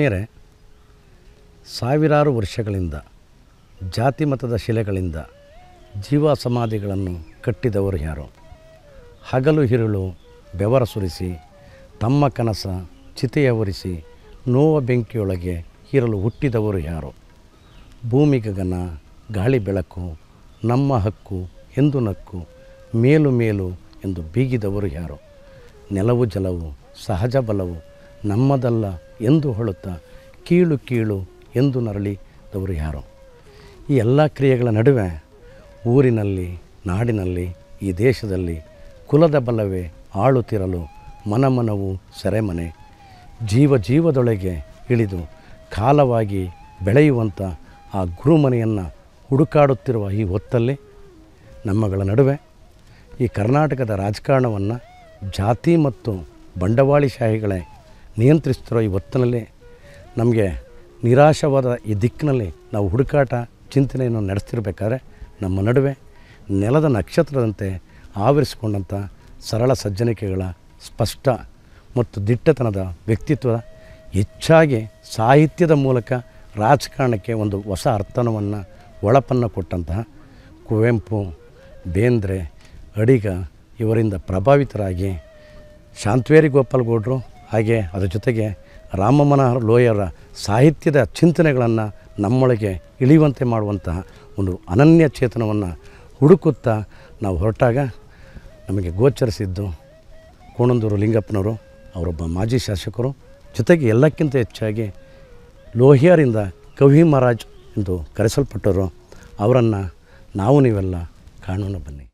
ಮೇರೆ ಸಾವಿರಾರು ವರ್ಷಗಳಿಂದ ಜಾತಿ ಮತದ ಶಿಲೆಗಳಿಂದ ಜೀವ ಸಮಾಧಿಗಳನ್ನು ಕಟ್ಟಿದವರು ಯಾರು ಹಗಲು ಹಿರುಳು ಬೆವರ ಸುರಿಸಿ ತಮ್ಮ ಕನಸ ಚಿತೆಯ ಒರಿಸಿ ನೋವ ಬೆಂಕಿಯೊಳಗೆ ಇರಲು ಹುಟ್ಟಿದವರು ಯಾರು ಭೂಮಿ ಗಗನ ಗಾಳಿ ಬೆಳಕು ನಮ್ಮ ಹಕ್ಕು ಎಂದು ನಕ್ಕು ಮೇಲು ಮೇಲು ಎಂದು ಬೀಗಿದವರು ಯಾರು ನೆಲವು ಜಲವು ಸಹಜ ಬಲವು ನಮ್ಮದಲ್ಲ ಎಂದು ಹೊಳುತ್ತಾ ಕೀಳು ಕೀಳು ಎಂದು ನರಳಿ ದವರು ಯಾರು ಈ ಎಲ್ಲ ಕ್ರಿಯೆಗಳ ನಡುವೆ ಊರಿನಲ್ಲಿ ನಾಡಿನಲ್ಲಿ ಈ ದೇಶದಲ್ಲಿ ಕುಲದ ಬಲವೇ ಆಳುತ್ತಿರಲು ಮನಮನವು ಸೆರೆಮನೆ ಜೀವ ಜೀವದೊಳಗೆ ಇಳಿದು ಕಾಲವಾಗಿ ಬೆಳೆಯುವಂಥ ಆ ಗುರುಮನೆಯನ್ನು ಹುಡುಕಾಡುತ್ತಿರುವ ಈ ಹೊತ್ತಲ್ಲಿ ನಮ್ಮಗಳ ನಡುವೆ ಈ ಕರ್ನಾಟಕದ ರಾಜಕಾರಣವನ್ನು ಜಾತಿ ಮತ್ತು ಬಂಡವಾಳಿಶಾಹಿಗಳೇ ನಿಯಂತ್ರಿಸ್ತಿರೋ ಈ ಹೊತ್ತಿನಲ್ಲಿ ನಮಗೆ ನಿರಾಶವಾದ ಈ ದಿಕ್ಕಿನಲ್ಲಿ ನಾವು ಹುಡುಕಾಟ ಚಿಂತನೆಯನ್ನು ನಡೆಸ್ತಿರ್ಬೇಕಾದ್ರೆ ನಮ್ಮ ನಡುವೆ ನೆಲದ ನಕ್ಷತ್ರದಂತೆ ಆವರಿಸಿಕೊಂಡಂಥ ಸರಳ ಸಜ್ಜನಿಕೆಗಳ ಸ್ಪಷ್ಟ ಮತ್ತು ದಿಟ್ಟತನದ ವ್ಯಕ್ತಿತ್ವ ಹೆಚ್ಚಾಗಿ ಸಾಹಿತ್ಯದ ಮೂಲಕ ರಾಜಕಾರಣಕ್ಕೆ ಒಂದು ಹೊಸ ಅರ್ಥನವನ್ನು ಒಳಪನ್ನು ಕೊಟ್ಟಂತಹ ಕುವೆಂಪು ಬೇಂದ್ರೆ ಅಡಿಗ ಇವರಿಂದ ಪ್ರಭಾವಿತರಾಗಿ ಶಾಂತವೇರಿ ಗೋಪಾಲ್ಗೌಡರು ಹಾಗೆ ಅದರ ಜೊತೆಗೆ ರಾಮ ಮನೋಹರ್ ಲೋಯರ ಸಾಹಿತ್ಯದ ಚಿಂತನೆಗಳನ್ನು ನಮ್ಮೊಳಗೆ ಇಳಿಯುವಂತೆ ಮಾಡುವಂತಹ ಒಂದು ಅನನ್ಯ ಚೇತನವನ್ನು ಹುಡುಕುತ್ತಾ ನಾವು ಹೊರಟಾಗ ನಮಗೆ ಗೋಚರಿಸಿದ್ದು ಕೋಣಂದೂರು ಲಿಂಗಪ್ಪನವರು ಅವರೊಬ್ಬ ಮಾಜಿ ಶಾಸಕರು ಜೊತೆಗೆ ಎಲ್ಲಕ್ಕಿಂತ ಹೆಚ್ಚಾಗಿ ಲೋಹಿಯರಿಂದ ಕವಿ ಮಹಾರಾಜ್ ಎಂದು ಕರೆಸಲ್ಪಟ್ಟರು ಅವರನ್ನು ನಾವು ನೀವೆಲ್ಲ ಕಾಣೋಣ ಬನ್ನಿ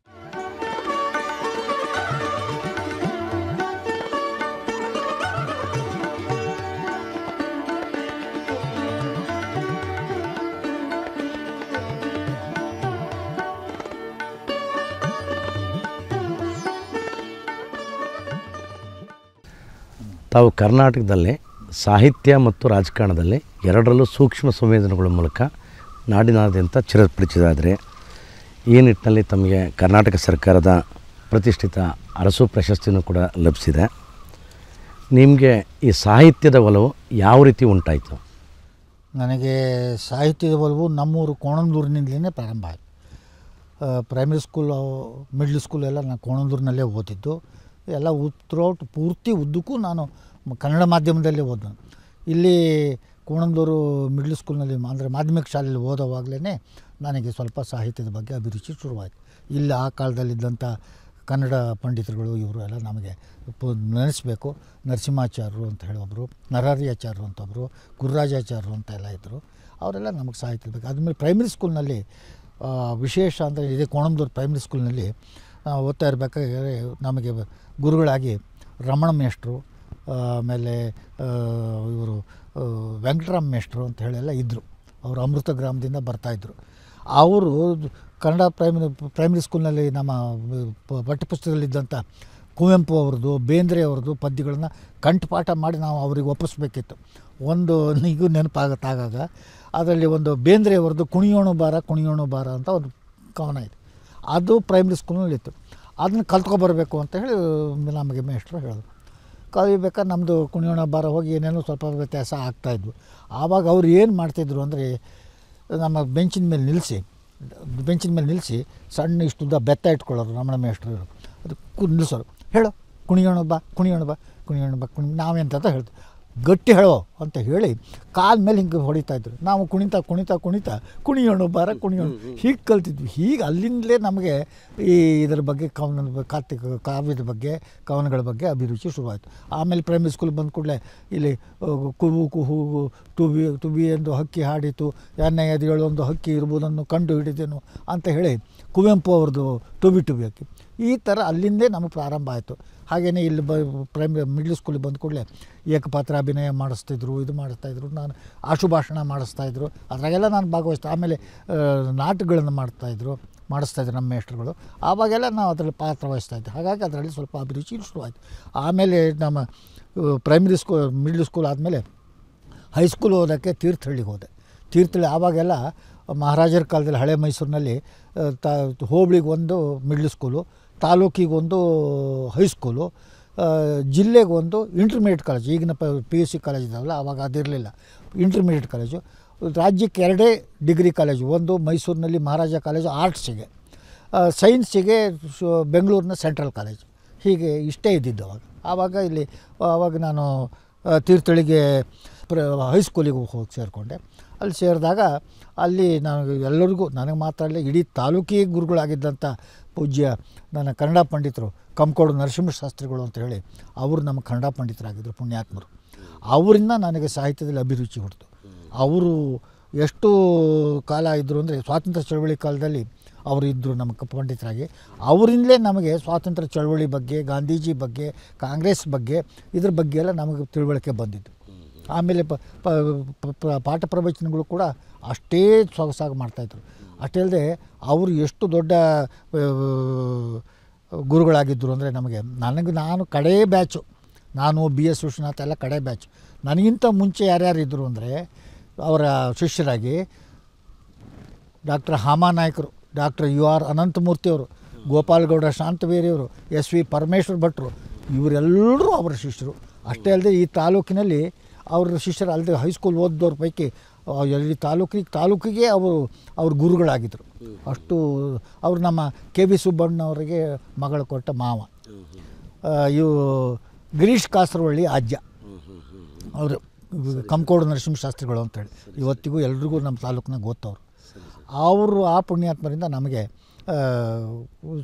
ತಾವು ಕರ್ನಾಟಕದಲ್ಲಿ ಸಾಹಿತ್ಯ ಮತ್ತು ರಾಜಕಾರಣದಲ್ಲಿ ಎರಡರಲ್ಲೂ ಸೂಕ್ಷ್ಮ ಸಂವೇದನೆಗಳ ಮೂಲಕ ನಾಡಿನಾದ್ಯಂತ ಚಿರಪಡಿಸಿದಾದರೆ ಈ ನಿಟ್ಟಿನಲ್ಲಿ ತಮಗೆ ಕರ್ನಾಟಕ ಸರ್ಕಾರದ ಪ್ರತಿಷ್ಠಿತ ಅರಸು ಪ್ರಶಸ್ತಿನೂ ಕೂಡ ಲಭಿಸಿದೆ ನಿಮಗೆ ಈ ಸಾಹಿತ್ಯದ ಒಲವು ಯಾವ ರೀತಿ ಉಂಟಾಯಿತು ನನಗೆ ಸಾಹಿತ್ಯದ ಒಲವು ನಮ್ಮೂರು ಕೋಣಂದೂರಿನಿಂದಲೇ ಪ್ರಾರಂಭ ಆಯಿತು ಪ್ರೈಮರಿ ಸ್ಕೂಲು ಮಿಡ್ಲ್ ಸ್ಕೂಲೆಲ್ಲ ನಾನು ಕೋಣಂದೂರಿನಲ್ಲೇ ಓದಿದ್ದು ಎಲ್ಲ ಉತ್ರೌಟ್ ಪೂರ್ತಿ ಉದ್ದಕ್ಕೂ ನಾನು ಕನ್ನಡ ಮಾಧ್ಯಮದಲ್ಲೇ ಓದನು ಇಲ್ಲಿ ಕೋಣಂದೂರು ಮಿಡ್ಲ್ ಸ್ಕೂಲ್ನಲ್ಲಿ ಅಂದರೆ ಮಾಧ್ಯಮಿಕ ಶಾಲೆಯಲ್ಲಿ ಓದೋವಾಗಲೇ ನನಗೆ ಸ್ವಲ್ಪ ಸಾಹಿತ್ಯದ ಬಗ್ಗೆ ಅಭಿರುಚಿ ಶುರುವಾಯಿತು ಇಲ್ಲಿ ಆ ಕಾಲದಲ್ಲಿದ್ದಂಥ ಕನ್ನಡ ಪಂಡಿತರುಗಳು ಇವರು ಎಲ್ಲ ನಮಗೆ ನೆನೆಸಬೇಕು ನರಸಿಂಹಾಚಾರ್ಯರು ಅಂತ ಹೇಳೋಬ್ರು ನರಹರಿಯಾಚಾರ್ಯರು ಅಂತೊಬ್ಬರು ಗುರುರಾಜಾಚಾರ್ಯರು ಅಂತ ಎಲ್ಲ ಇದ್ದರು ಅವರೆಲ್ಲ ನಮಗೆ ಸಾಹಿತ್ಯ ಬೇಕು ಆದಮೇಲೆ ಪ್ರೈಮರಿ ಸ್ಕೂಲ್ನಲ್ಲಿ ವಿಶೇಷ ಅಂದರೆ ಇದೇ ಕೋಣಂದೂರು ಪ್ರೈಮರಿ ಸ್ಕೂಲ್ನಲ್ಲಿ ನಾವು ಓದ್ತಾ ಇರಬೇಕಾದ್ರೆ ನಮಗೆ ಗುರುಗಳಾಗಿ ರಮಣ ಮೇಷ್ಟ್ರು ಆಮೇಲೆ ಇವರು ವೆಂಕಟರಾಮ ಮೇಷ್ಟ್ರು ಅಂತ ಹೇಳೆಲ್ಲ ಇದ್ದರು ಅವರು ಅಮೃತ ಗ್ರಾಮದಿಂದ ಬರ್ತಾಯಿದ್ರು ಅವರು ಕನ್ನಡ ಪ್ರೈಮರಿ ಪ್ರೈಮರಿ ಸ್ಕೂಲ್ನಲ್ಲಿ ನಮ್ಮ ಪಠ್ಯಪುಸ್ತಕದಲ್ಲಿದ್ದಂಥ ಕುವೆಂಪು ಅವ್ರದ್ದು ಬೇಂದ್ರೆ ಅವ್ರದ್ದು ಪದ್ಯಗಳನ್ನು ಕಂಠಪಾಠ ಮಾಡಿ ನಾವು ಅವ್ರಿಗೆ ಒಪ್ಪಿಸ್ಬೇಕಿತ್ತು ಒಂದು ಈಗೂ ನೆನಪಾಗತ್ತಾಗ ಅದರಲ್ಲಿ ಒಂದು ಬೇಂದ್ರೆ ಅವ್ರದ್ದು ಕುಣಿಯೋಣು ಬಾರ ಕುಣಿಯೋಣು ಬಾರ ಅಂತ ಒಂದು ಕವನ ಇದೆ ಅದು ಪ್ರೈಮ್ರಿ ಸ್ಕೂಲ್ನಲ್ಲಿತ್ತು ಅದನ್ನು ಕಲ್ತ್ಕೊಬರಬೇಕು ಅಂತ ಹೇಳಿ ನಮಗೆ ಮೇಷ್ಟ್ರು ಹೇಳಿದ್ರು ಕಲಿಬೇಕಾದ್ರೆ ನಮ್ಮದು ಕುಣಿಯೋಣ ಬಾರ ಹೋಗಿ ಏನೇನೋ ಸ್ವಲ್ಪ ವ್ಯತ್ಯಾಸ ಆಗ್ತಾಯಿದ್ವು ಆವಾಗ ಅವ್ರು ಏನು ಮಾಡ್ತಿದ್ರು ಅಂದರೆ ನಮ್ಮ ಬೆಂಚಿನ ಮೇಲೆ ನಿಲ್ಲಿಸಿ ಬೆಂಚಿನ ಮೇಲೆ ನಿಲ್ಲಿಸಿ ಸಣ್ಣ ಇಷ್ಟುದ್ದ ಬೆತ್ತ ಇಟ್ಕೊಳ್ಳೋರು ನಮ್ಮ ಮೇಷ್ಟ್ರು ಅದು ನಿಲ್ಲಿಸೋರು ಹೇಳು ಕುಣಿಯೋಣ ಬಾ ಕುಣಿಯೋಣ ಬಾ ಕುಣಿಯೋಣ ಬಾ ಕುಣಿ ನಾವೆಂತ ಹೇಳ್ತೀವಿ ಗಟ್ಟಿ ಹೇಳೋ ಅಂತ ಹೇಳಿ ಕಾಲ ಮೇಲೆ ಹಿಂಗೆ ಹೊಡಿತಾಯಿದ್ರು ನಾವು ಕುಣಿತಾ ಕುಣಿತಾ ಕುಣಿತಾ ಕುಣಿಯೋಣ ಬಾರ ಕುಣಿಯೋಣ ಹೀಗೆ ಕಲ್ತಿದ್ವಿ ಹೀಗೆ ಅಲ್ಲಿಂದಲೇ ನಮಗೆ ಈ ಇದರ ಬಗ್ಗೆ ಕವನ ಕಾತಿ ಕಾವ್ಯದ ಬಗ್ಗೆ ಕವನಗಳ ಬಗ್ಗೆ ಅಭಿರುಚಿ ಶುರುವಾಯಿತು ಆಮೇಲೆ ಪ್ರೈಮರಿ ಸ್ಕೂಲ್ ಬಂದ ಕೂಡಲೇ ಇಲ್ಲಿ ಕುವು ಕುಹು ತುಬಿ ತುಬಿ ಎಂದು ಹಕ್ಕಿ ಹಾಡಿತು ಅದು ಒಂದು ಹಕ್ಕಿ ಇರ್ಬೋದನ್ನು ಕಂಡು ಹಿಡಿದೇನು ಅಂತ ಹೇಳಿ ಕುವೆಂಪು ಅವ್ರದ್ದು ಟುಬಿ ಟುಬಿ ಹಕ್ಕಿ ಈ ಥರ ಅಲ್ಲಿಂದೇ ನಮಗೆ ಪ್ರಾರಂಭ ಆಯಿತು ಹಾಗೆಯೇ ಇಲ್ಲಿ ಬ ಪ್ರೈಮರಿ ಮಿಡ್ಲ್ ಸ್ಕೂಲಿಗೆ ಬಂದ ಕೂಡಲೇ ಏಕಪಾತ್ರ ಅಭಿನಯ ಮಾಡಿಸ್ತಿದ್ರು ಇದು ಮಾಡಿಸ್ತಾಯಿದ್ರು ನಾನು ಆಶುಭಾಷಣ ಮಾಡಿಸ್ತಾಯಿದ್ರು ಅದರಾಗೆಲ್ಲ ನಾನು ಭಾಗವಹಿಸ್ತಾ ಆಮೇಲೆ ನಾಟಕಗಳನ್ನು ಮಾಡ್ತಾಯಿದ್ರು ಮಾಡಿಸ್ತಾಯಿದ್ರು ನಮ್ಮ ಮೇಷ್ಟ್ರುಗಳು ಆವಾಗೆಲ್ಲ ನಾವು ಅದರಲ್ಲಿ ಪಾತ್ರ ಇದ್ದೆ ಹಾಗಾಗಿ ಅದರಲ್ಲಿ ಸ್ವಲ್ಪ ಅಭಿರುಚಿ ಶುರುವಾಯಿತು ಆಮೇಲೆ ನಮ್ಮ ಪ್ರೈಮರಿ ಸ್ಕೂಲ್ ಮಿಡ್ಲ್ ಸ್ಕೂಲ್ ಆದಮೇಲೆ ಹೈಸ್ಕೂಲ್ ಓದೋಕ್ಕೆ ತೀರ್ಥಹಳ್ಳಿಗೆ ಹೋದೆ ತೀರ್ಥಹಳ್ಳಿ ಆವಾಗೆಲ್ಲ ಮಹಾರಾಜರ ಕಾಲದಲ್ಲಿ ಹಳೆ ಮೈಸೂರಿನಲ್ಲಿ ತ ಹೋಬಳಿಗೆ ಒಂದು ಮಿಡ್ಲ್ ಸ್ಕೂಲು ತಾಲೂಕಿಗೊಂದು ಹೈಸ್ಕೂಲು ಜಿಲ್ಲೆಗೊಂದು ಇಂಟರ್ಮೀಡಿಯೇಟ್ ಕಾಲೇಜು ಈಗಿನ ಪ ಪಿ ಯು ಸಿ ಕಾಲೇಜ್ ಇದಾವಲ್ಲ ಆವಾಗ ಅದಿರಲಿಲ್ಲ ಇಂಟರ್ಮೀಡಿಯೇಟ್ ಕಾಲೇಜು ರಾಜ್ಯಕ್ಕೆ ಎರಡೇ ಡಿಗ್ರಿ ಕಾಲೇಜು ಒಂದು ಮೈಸೂರಿನಲ್ಲಿ ಮಹಾರಾಜ ಕಾಲೇಜು ಆರ್ಟ್ಸಿಗೆ ಸೈನ್ಸಿಗೆ ಬೆಂಗಳೂರಿನ ಸೆಂಟ್ರಲ್ ಕಾಲೇಜು ಹೀಗೆ ಇಷ್ಟೇ ಇದ್ದಿದ್ದು ಅವಾಗ ಆವಾಗ ಇಲ್ಲಿ ಆವಾಗ ನಾನು ತೀರ್ಥಳಿಗೆ ಪ್ರ ಹೈಸ್ಕೂಲಿಗೆ ಹೋಗಿ ಸೇರಿಕೊಂಡೆ ಅಲ್ಲಿ ಸೇರಿದಾಗ ಅಲ್ಲಿ ನನಗೆ ಎಲ್ಲರಿಗೂ ನನಗೆ ಮಾತ್ರ ಅಲ್ಲ ಇಡೀ ತಾಲೂಕಿಗೆ ಗುರುಗಳಾಗಿದ್ದಂಥ ಪೂಜ್ಯ ನನ್ನ ಕನ್ನಡ ಪಂಡಿತರು ಕಂಕೋಡು ನರಸಿಂಹ ಶಾಸ್ತ್ರಿಗಳು ಅಂತ ಹೇಳಿ ಅವರು ನಮ್ಮ ಕನ್ನಡ ಪಂಡಿತರಾಗಿದ್ದರು ಪುಣ್ಯಾತ್ಮರು ಅವರಿಂದ ನನಗೆ ಸಾಹಿತ್ಯದಲ್ಲಿ ಅಭಿರುಚಿ ಹೊಡ್ತು ಅವರು ಎಷ್ಟು ಕಾಲ ಇದ್ದರು ಅಂದರೆ ಸ್ವಾತಂತ್ರ್ಯ ಚಳವಳಿ ಕಾಲದಲ್ಲಿ ಅವರು ಇದ್ದರು ನಮ್ಮ ಪಂಡಿತರಾಗಿ ಅವರಿಂದಲೇ ನಮಗೆ ಸ್ವಾತಂತ್ರ್ಯ ಚಳವಳಿ ಬಗ್ಗೆ ಗಾಂಧೀಜಿ ಬಗ್ಗೆ ಕಾಂಗ್ರೆಸ್ ಬಗ್ಗೆ ಇದ್ರ ಬಗ್ಗೆ ಎಲ್ಲ ನಮಗೆ ತಿಳುವಳಿಕೆ ಬಂದಿದ್ದು ಆಮೇಲೆ ಪಾಠ ಪ್ರವಚನಗಳು ಕೂಡ ಅಷ್ಟೇ ಸೊಗಸಾಗಿ ಮಾಡ್ತಾಯಿದ್ರು ಅಷ್ಟೇ ಅಲ್ಲದೆ ಅವರು ಎಷ್ಟು ದೊಡ್ಡ ಗುರುಗಳಾಗಿದ್ದರು ಅಂದರೆ ನಮಗೆ ನನಗೆ ನಾನು ಕಡೇ ಬ್ಯಾಚು ನಾನು ಬಿ ಎಸ್ ವಿಶ್ವನಾಥ ಎಲ್ಲ ಕಡೆ ಬ್ಯಾಚು ನನಗಿಂತ ಮುಂಚೆ ಯಾರ್ಯಾರು ಇದ್ದರು ಅಂದರೆ ಅವರ ಶಿಷ್ಯರಾಗಿ ಡಾಕ್ಟರ್ ಹಾಮಾನಾಯಕರು ಡಾಕ್ಟರ್ ಯು ಆರ್ ಅನಂತಮೂರ್ತಿಯವರು ಗೋಪಾಲಗೌಡ ಶಾಂತವೇರಿಯವರು ಎಸ್ ವಿ ಪರಮೇಶ್ವರ್ ಭಟ್ರು ಇವರೆಲ್ಲರೂ ಅವರ ಶಿಷ್ಯರು ಅಷ್ಟೇ ಅಲ್ಲದೆ ಈ ತಾಲೂಕಿನಲ್ಲಿ ಅವ್ರ ಶಿಷ್ಯರು ಅಲ್ಲದೆ ಹೈಸ್ಕೂಲ್ ಓದಿದವ್ರ ಪೈಕಿ ಎಲ್ಲಿ ತಾಲೂಕಿಗೆ ತಾಲೂಕಿಗೆ ಅವರು ಅವ್ರ ಗುರುಗಳಾಗಿದ್ದರು ಅಷ್ಟು ಅವರು ನಮ್ಮ ಕೆ ಬಿ ಸುಬ್ಬಣ್ಣವರಿಗೆ ಮಗಳು ಕೊಟ್ಟ ಮಾವ ಇವು ಗಿರೀಶ್ ಕಾಸರವಳ್ಳಿ ಆಜ್ಯ ಅವರು ಕಂಕೋಡು ನರಸಿಂಹಶಾಸ್ತ್ರಿಗಳು ಅಂತೇಳಿ ಇವತ್ತಿಗೂ ಎಲ್ರಿಗೂ ನಮ್ಮ ತಾಲೂಕಿನಾಗ ಗೊತ್ತವ್ರು ಅವರು ಆ ಪುಣ್ಯಾತ್ಮರಿಂದ ನಮಗೆ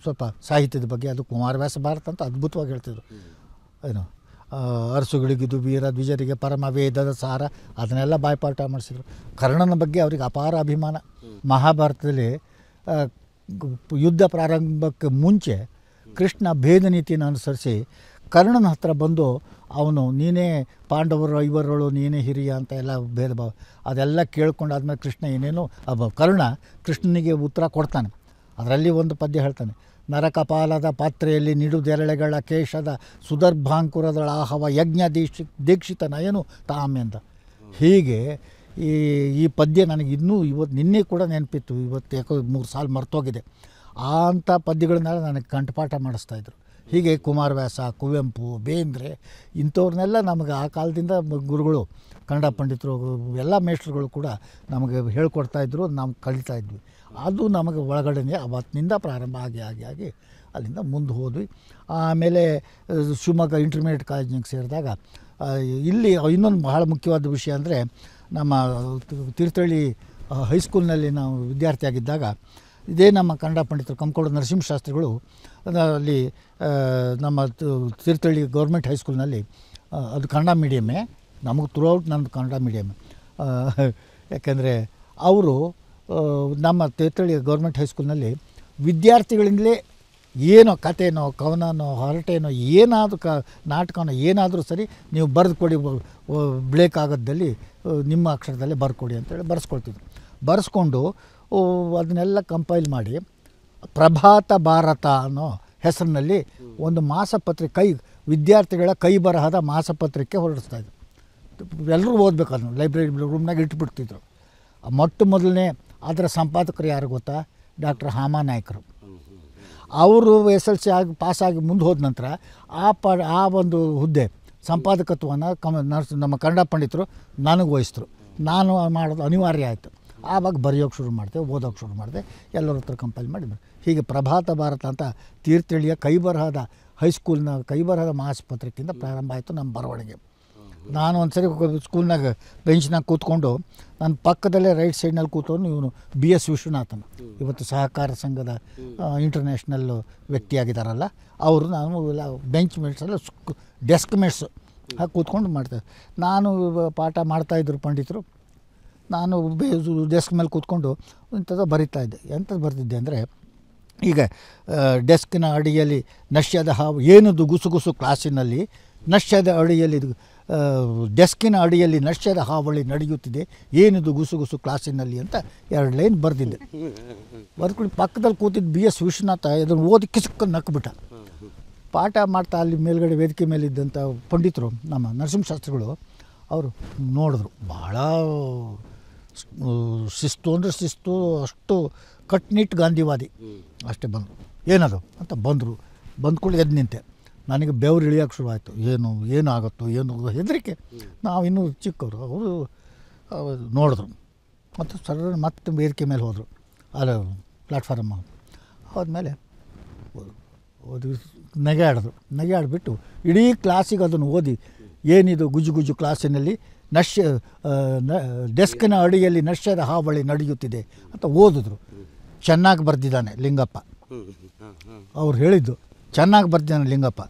ಸ್ವಲ್ಪ ಸಾಹಿತ್ಯದ ಬಗ್ಗೆ ಅದು ಕುಮಾರವ್ಯಾಸ ಭಾರತ ಅಂತ ಅದ್ಭುತವಾಗಿ ಹೇಳ್ತಿದ್ರು ಏನು ಅರಸುಗಳಿಗಿದು ವೀರ ದ್ವಿಜರಿಗೆ ಪರಮ ವೇದದ ಸಾರ ಅದನ್ನೆಲ್ಲ ಬಾಯ್ಪಾಠ ಮಾಡಿಸಿದರು ಕರ್ಣನ ಬಗ್ಗೆ ಅವರಿಗೆ ಅಪಾರ ಅಭಿಮಾನ ಮಹಾಭಾರತದಲ್ಲಿ ಯುದ್ಧ ಪ್ರಾರಂಭಕ್ಕೆ ಮುಂಚೆ ಕೃಷ್ಣ ಭೇದ ನೀತಿಯನ್ನು ಅನುಸರಿಸಿ ಕರ್ಣನ ಹತ್ರ ಬಂದು ಅವನು ನೀನೇ ಪಾಂಡವರು ಐವರಳು ನೀನೇ ಹಿರಿಯ ಅಂತ ಎಲ್ಲ ಭೇದ ಭಾವ ಅದೆಲ್ಲ ಕೇಳ್ಕೊಂಡಾದ್ಮೇಲೆ ಕೃಷ್ಣ ಏನೇನು ಕರ್ಣ ಕೃಷ್ಣನಿಗೆ ಉತ್ತರ ಕೊಡ್ತಾನೆ ಅದರಲ್ಲಿ ಒಂದು ಪದ್ಯ ಹೇಳ್ತಾನೆ ನರಕಪಾಲದ ಪಾತ್ರೆಯಲ್ಲಿ ನಿಡುದೆರಳೆಗಳ ಕೇಶದ ಸುದರ್ಭಾಂಕುರದಳ ಆಹವ ಯಜ್ಞ ದೀಕ್ಷಿ ದೀಕ್ಷಿತ ನಯನು ತಾಮೆಂದ ಹೀಗೆ ಈ ಈ ಪದ್ಯ ನನಗೆ ಇನ್ನೂ ಇವತ್ತು ನಿನ್ನೆ ಕೂಡ ನೆನಪಿತ್ತು ಇವತ್ತು ಯಾಕೋ ಮೂರು ಸಾಲ ಮರ್ತೋಗಿದೆ ಆ ಅಂಥ ಪದ್ಯಗಳನ್ನೆಲ್ಲ ನನಗೆ ಕಂಠಪಾಠ ಇದ್ದರು ಹೀಗೆ ಕುಮಾರವ್ಯಾಸ ಕುವೆಂಪು ಬೇಂದ್ರೆ ಇಂಥವ್ರನ್ನೆಲ್ಲ ನಮಗೆ ಆ ಕಾಲದಿಂದ ಗುರುಗಳು ಕನ್ನಡ ಪಂಡಿತರು ಎಲ್ಲ ಮೇಷ್ಟ್ರುಗಳು ಕೂಡ ನಮಗೆ ಇದ್ದರು ನಾವು ಕಲಿತಾ ಇದ್ವಿ ಅದು ನಮಗೆ ಒಳಗಡೆನೆ ಅವತ್ತಿನಿಂದ ಪ್ರಾರಂಭ ಆಗಿ ಆಗಿ ಆಗಿ ಅಲ್ಲಿಂದ ಮುಂದೆ ಹೋದ್ವಿ ಆಮೇಲೆ ಶಿವಮೊಗ್ಗ ಇಂಟರ್ಮೀಡಿಯೇಟ್ ಕಾಲೇಜಿಗೆ ಸೇರಿದಾಗ ಇಲ್ಲಿ ಇನ್ನೊಂದು ಬಹಳ ಮುಖ್ಯವಾದ ವಿಷಯ ಅಂದರೆ ನಮ್ಮ ತೀರ್ಥಹಳ್ಳಿ ಹೈಸ್ಕೂಲ್ನಲ್ಲಿ ನಾವು ಆಗಿದ್ದಾಗ ಇದೇ ನಮ್ಮ ಕನ್ನಡ ಪಂಡಿತರು ಕಂಕೋಡ ನರಸಿಂಹಶಾಸ್ತ್ರಿಗಳು ಅಲ್ಲಿ ನಮ್ಮ ತೀರ್ಥಹಳ್ಳಿ ಗೌರ್ಮೆಂಟ್ ಹೈಸ್ಕೂಲ್ನಲ್ಲಿ ಅದು ಕನ್ನಡ ಮೀಡಿಯಮ್ಮೇ ನಮಗೆ ಥ್ರೂ ಔಟ್ ಕನ್ನಡ ಮೀಡಿಯಮ್ಮೆ ಯಾಕೆಂದರೆ ಅವರು ನಮ್ಮ ತೇತಳ್ಳಿ ಗೌರ್ಮೆಂಟ್ ಹೈಸ್ಕೂಲ್ನಲ್ಲಿ ವಿದ್ಯಾರ್ಥಿಗಳಿಂದಲೇ ಏನೋ ಕಥೆನೋ ಕವನನೋ ಹೊರಟೇನೋ ಏನಾದರೂ ಕ ನಾಟಕನೋ ಏನಾದರೂ ಸರಿ ನೀವು ಬರೆದು ಕೊಡಿ ಬ್ಲೇಕಾಗದ್ದಲ್ಲಿ ನಿಮ್ಮ ಅಕ್ಷರದಲ್ಲೇ ಬರ್ಕೊಡಿ ಅಂತೇಳಿ ಬರೆಸ್ಕೊಳ್ತಿದ್ರು ಬರೆಸ್ಕೊಂಡು ಅದನ್ನೆಲ್ಲ ಕಂಪೈಲ್ ಮಾಡಿ ಪ್ರಭಾತ ಭಾರತ ಅನ್ನೋ ಹೆಸರಿನಲ್ಲಿ ಒಂದು ಮಾಸಪತ್ರಿಕೆ ಕೈ ವಿದ್ಯಾರ್ಥಿಗಳ ಕೈ ಬರಹದ ಮಾಸಪತ್ರಿಕೆ ಹೊರಡಿಸ್ತಾಯಿದ್ರು ಎಲ್ಲರೂ ಓದಬೇಕು ಅದನ್ನು ಲೈಬ್ರರಿ ರೂಮ್ನಾಗ ಇಟ್ಬಿಡ್ತಿದ್ರು ಮೊಟ್ಟ ಮೊದಲನೇ ಅದರ ಸಂಪಾದಕರು ಯಾರು ಗೊತ್ತಾ ಡಾಕ್ಟರ್ ಹಾಮಾ ನಾಯ್ಕರು ಅವರು ಎಸ್ ಎಲ್ ಸಿ ಆಗಿ ಪಾಸಾಗಿ ಮುಂದೆ ಹೋದ ನಂತರ ಆ ಪ ಆ ಒಂದು ಹುದ್ದೆ ಸಂಪಾದಕತ್ವವನ್ನು ಕಮ ನರ್ಸ್ ನಮ್ಮ ಕನ್ನಡ ಪಂಡಿತರು ನನಗೆ ವಹಿಸಿದ್ರು ನಾನು ಮಾಡೋದು ಅನಿವಾರ್ಯ ಆಯಿತು ಆವಾಗ ಬರೆಯೋಕೆ ಶುರು ಮಾಡಿದೆ ಓದೋಕ್ಕೆ ಶುರು ಮಾಡಿದೆ ಎಲ್ಲರ ಹತ್ರ ಕಂಪೈಲ್ ಮಾಡಿದ್ರು ಹೀಗೆ ಪ್ರಭಾತ ಭಾರತ ಅಂತ ತೀರ್ಥಹಳ್ಳಿಯ ಕೈಬರಹದ ಹೈಸ್ಕೂಲ್ನ ಕೈಬರಹದ ಮಾಸ್ಪತ್ರಿಕೆಯಿಂದ ಪ್ರಾರಂಭ ಆಯಿತು ನಮ್ಮ ಬರವಣಿಗೆ ನಾನು ಒಂದು ಸರಿ ಸ್ಕೂಲ್ನಾಗ ಬೆಂಚ್ನಾಗ ಕೂತ್ಕೊಂಡು ನನ್ನ ಪಕ್ಕದಲ್ಲೇ ರೈಟ್ ಸೈಡ್ನಲ್ಲಿ ಕೂತ್ಕೊಂಡು ಇವನು ಬಿ ಎಸ್ ವಿಶ್ವನಾಥನ್ ಇವತ್ತು ಸಹಕಾರ ಸಂಘದ ಇಂಟರ್ನ್ಯಾಷನಲ್ ವ್ಯಕ್ತಿಯಾಗಿದ್ದಾರಲ್ಲ ಅವರು ನಾನು ಎಲ್ಲ ಬೆಂಚ್ ಮೇಟ್ಸಲ್ಲ ಡೆಸ್ಕ್ ಮೇಟ್ಸು ಹಾಗೆ ಕೂತ್ಕೊಂಡು ಮಾಡ್ತಾರೆ ನಾನು ಪಾಠ ಮಾಡ್ತಾಯಿದ್ರು ಪಂಡಿತರು ನಾನು ಡೆಸ್ಕ್ ಮೇಲೆ ಕೂತ್ಕೊಂಡು ಇಂಥದ್ದು ಬರಿತಾಯಿದ್ದೆ ಎಂಥದ್ದು ಬರ್ತಿದ್ದೆ ಅಂದರೆ ಈಗ ಡೆಸ್ಕಿನ ಅಡಿಯಲ್ಲಿ ನಶ್ಯದ ಹಾವು ಏನದು ಗುಸುಗುಸು ಕ್ಲಾಸಿನಲ್ಲಿ ನಶ್ಯದ ಅಡಿಯಲ್ಲಿ ಡೆಸ್ಕಿನ ಅಡಿಯಲ್ಲಿ ನಶ್ಯದ ಹಾವಳಿ ನಡೆಯುತ್ತಿದೆ ಏನಿದು ಗುಸುಗುಸು ಕ್ಲಾಸಿನಲ್ಲಿ ಅಂತ ಎರಡು ಲೈನ್ ಬರೆದಿದ್ದೆ ಬರ್ಕೊಂಡು ಪಕ್ಕದಲ್ಲಿ ಕೂತಿದ್ದ ಬಿ ಎಸ್ ವಿಶ್ವನಾಥ ಇದನ್ನು ಓದಿ ಕಿಸಕ್ಕ ನಕ್ಬಿಟ್ಟ ಪಾಠ ಮಾಡ್ತಾ ಅಲ್ಲಿ ಮೇಲ್ಗಡೆ ವೇದಿಕೆ ಮೇಲಿದ್ದಂಥ ಪಂಡಿತರು ನಮ್ಮ ನರಸಿಂಹಶಾಸ್ತ್ರಿಗಳು ಅವರು ನೋಡಿದ್ರು ಭಾಳ ಶಿಸ್ತು ಅಂದರೆ ಶಿಸ್ತು ಅಷ್ಟು ಕಟ್ನಿಟ್ಟು ಗಾಂಧಿವಾದಿ ಅಷ್ಟೇ ಬಂದರು ಏನದು ಅಂತ ಬಂದರು ಬಂದ್ಕೊಂಡು ಎದ್ದು ನಿಂತೆ ನನಗೆ ಬೆವ್ರು ಇಳಿಯೋಕೆ ಶುರುವಾಯಿತು ಏನು ಏನಾಗುತ್ತೋ ಏನು ಹೆದರಿಕೆ ನಾವು ಇನ್ನೂ ಚಿಕ್ಕವರು ಅವರು ನೋಡಿದ್ರು ಮತ್ತು ಸರ್ ಮತ್ತೆ ವೇದಿಕೆ ಮೇಲೆ ಹೋದರು ಅಲ್ಲ ಪ್ಲ್ಯಾಟ್ಫಾರ್ಮ್ ಹೋದ್ಮೇಲೆ ನೆಗೆ ಆಡಿದ್ರು ನೆಗೆ ಆಡಿಬಿಟ್ಟು ಇಡೀ ಕ್ಲಾಸಿಗೆ ಅದನ್ನು ಓದಿ ಏನಿದು ಗುಜು ಗುಜು ಕ್ಲಾಸಿನಲ್ಲಿ ನಶ್ಯ ಡೆಸ್ಕಿನ ಅಡಿಯಲ್ಲಿ ನಶ್ಯದ ಹಾವಳಿ ನಡೆಯುತ್ತಿದೆ ಅಂತ ಓದಿದ್ರು ಚೆನ್ನಾಗಿ ಬರೆದಿದ್ದಾನೆ ಲಿಂಗಪ್ಪ ಅವ್ರು ಹೇಳಿದ್ದು ಚೆನ್ನಾಗಿ ಬರ್ತಿದ್ದಾನೆ ಲಿಂಗಪ್ಪ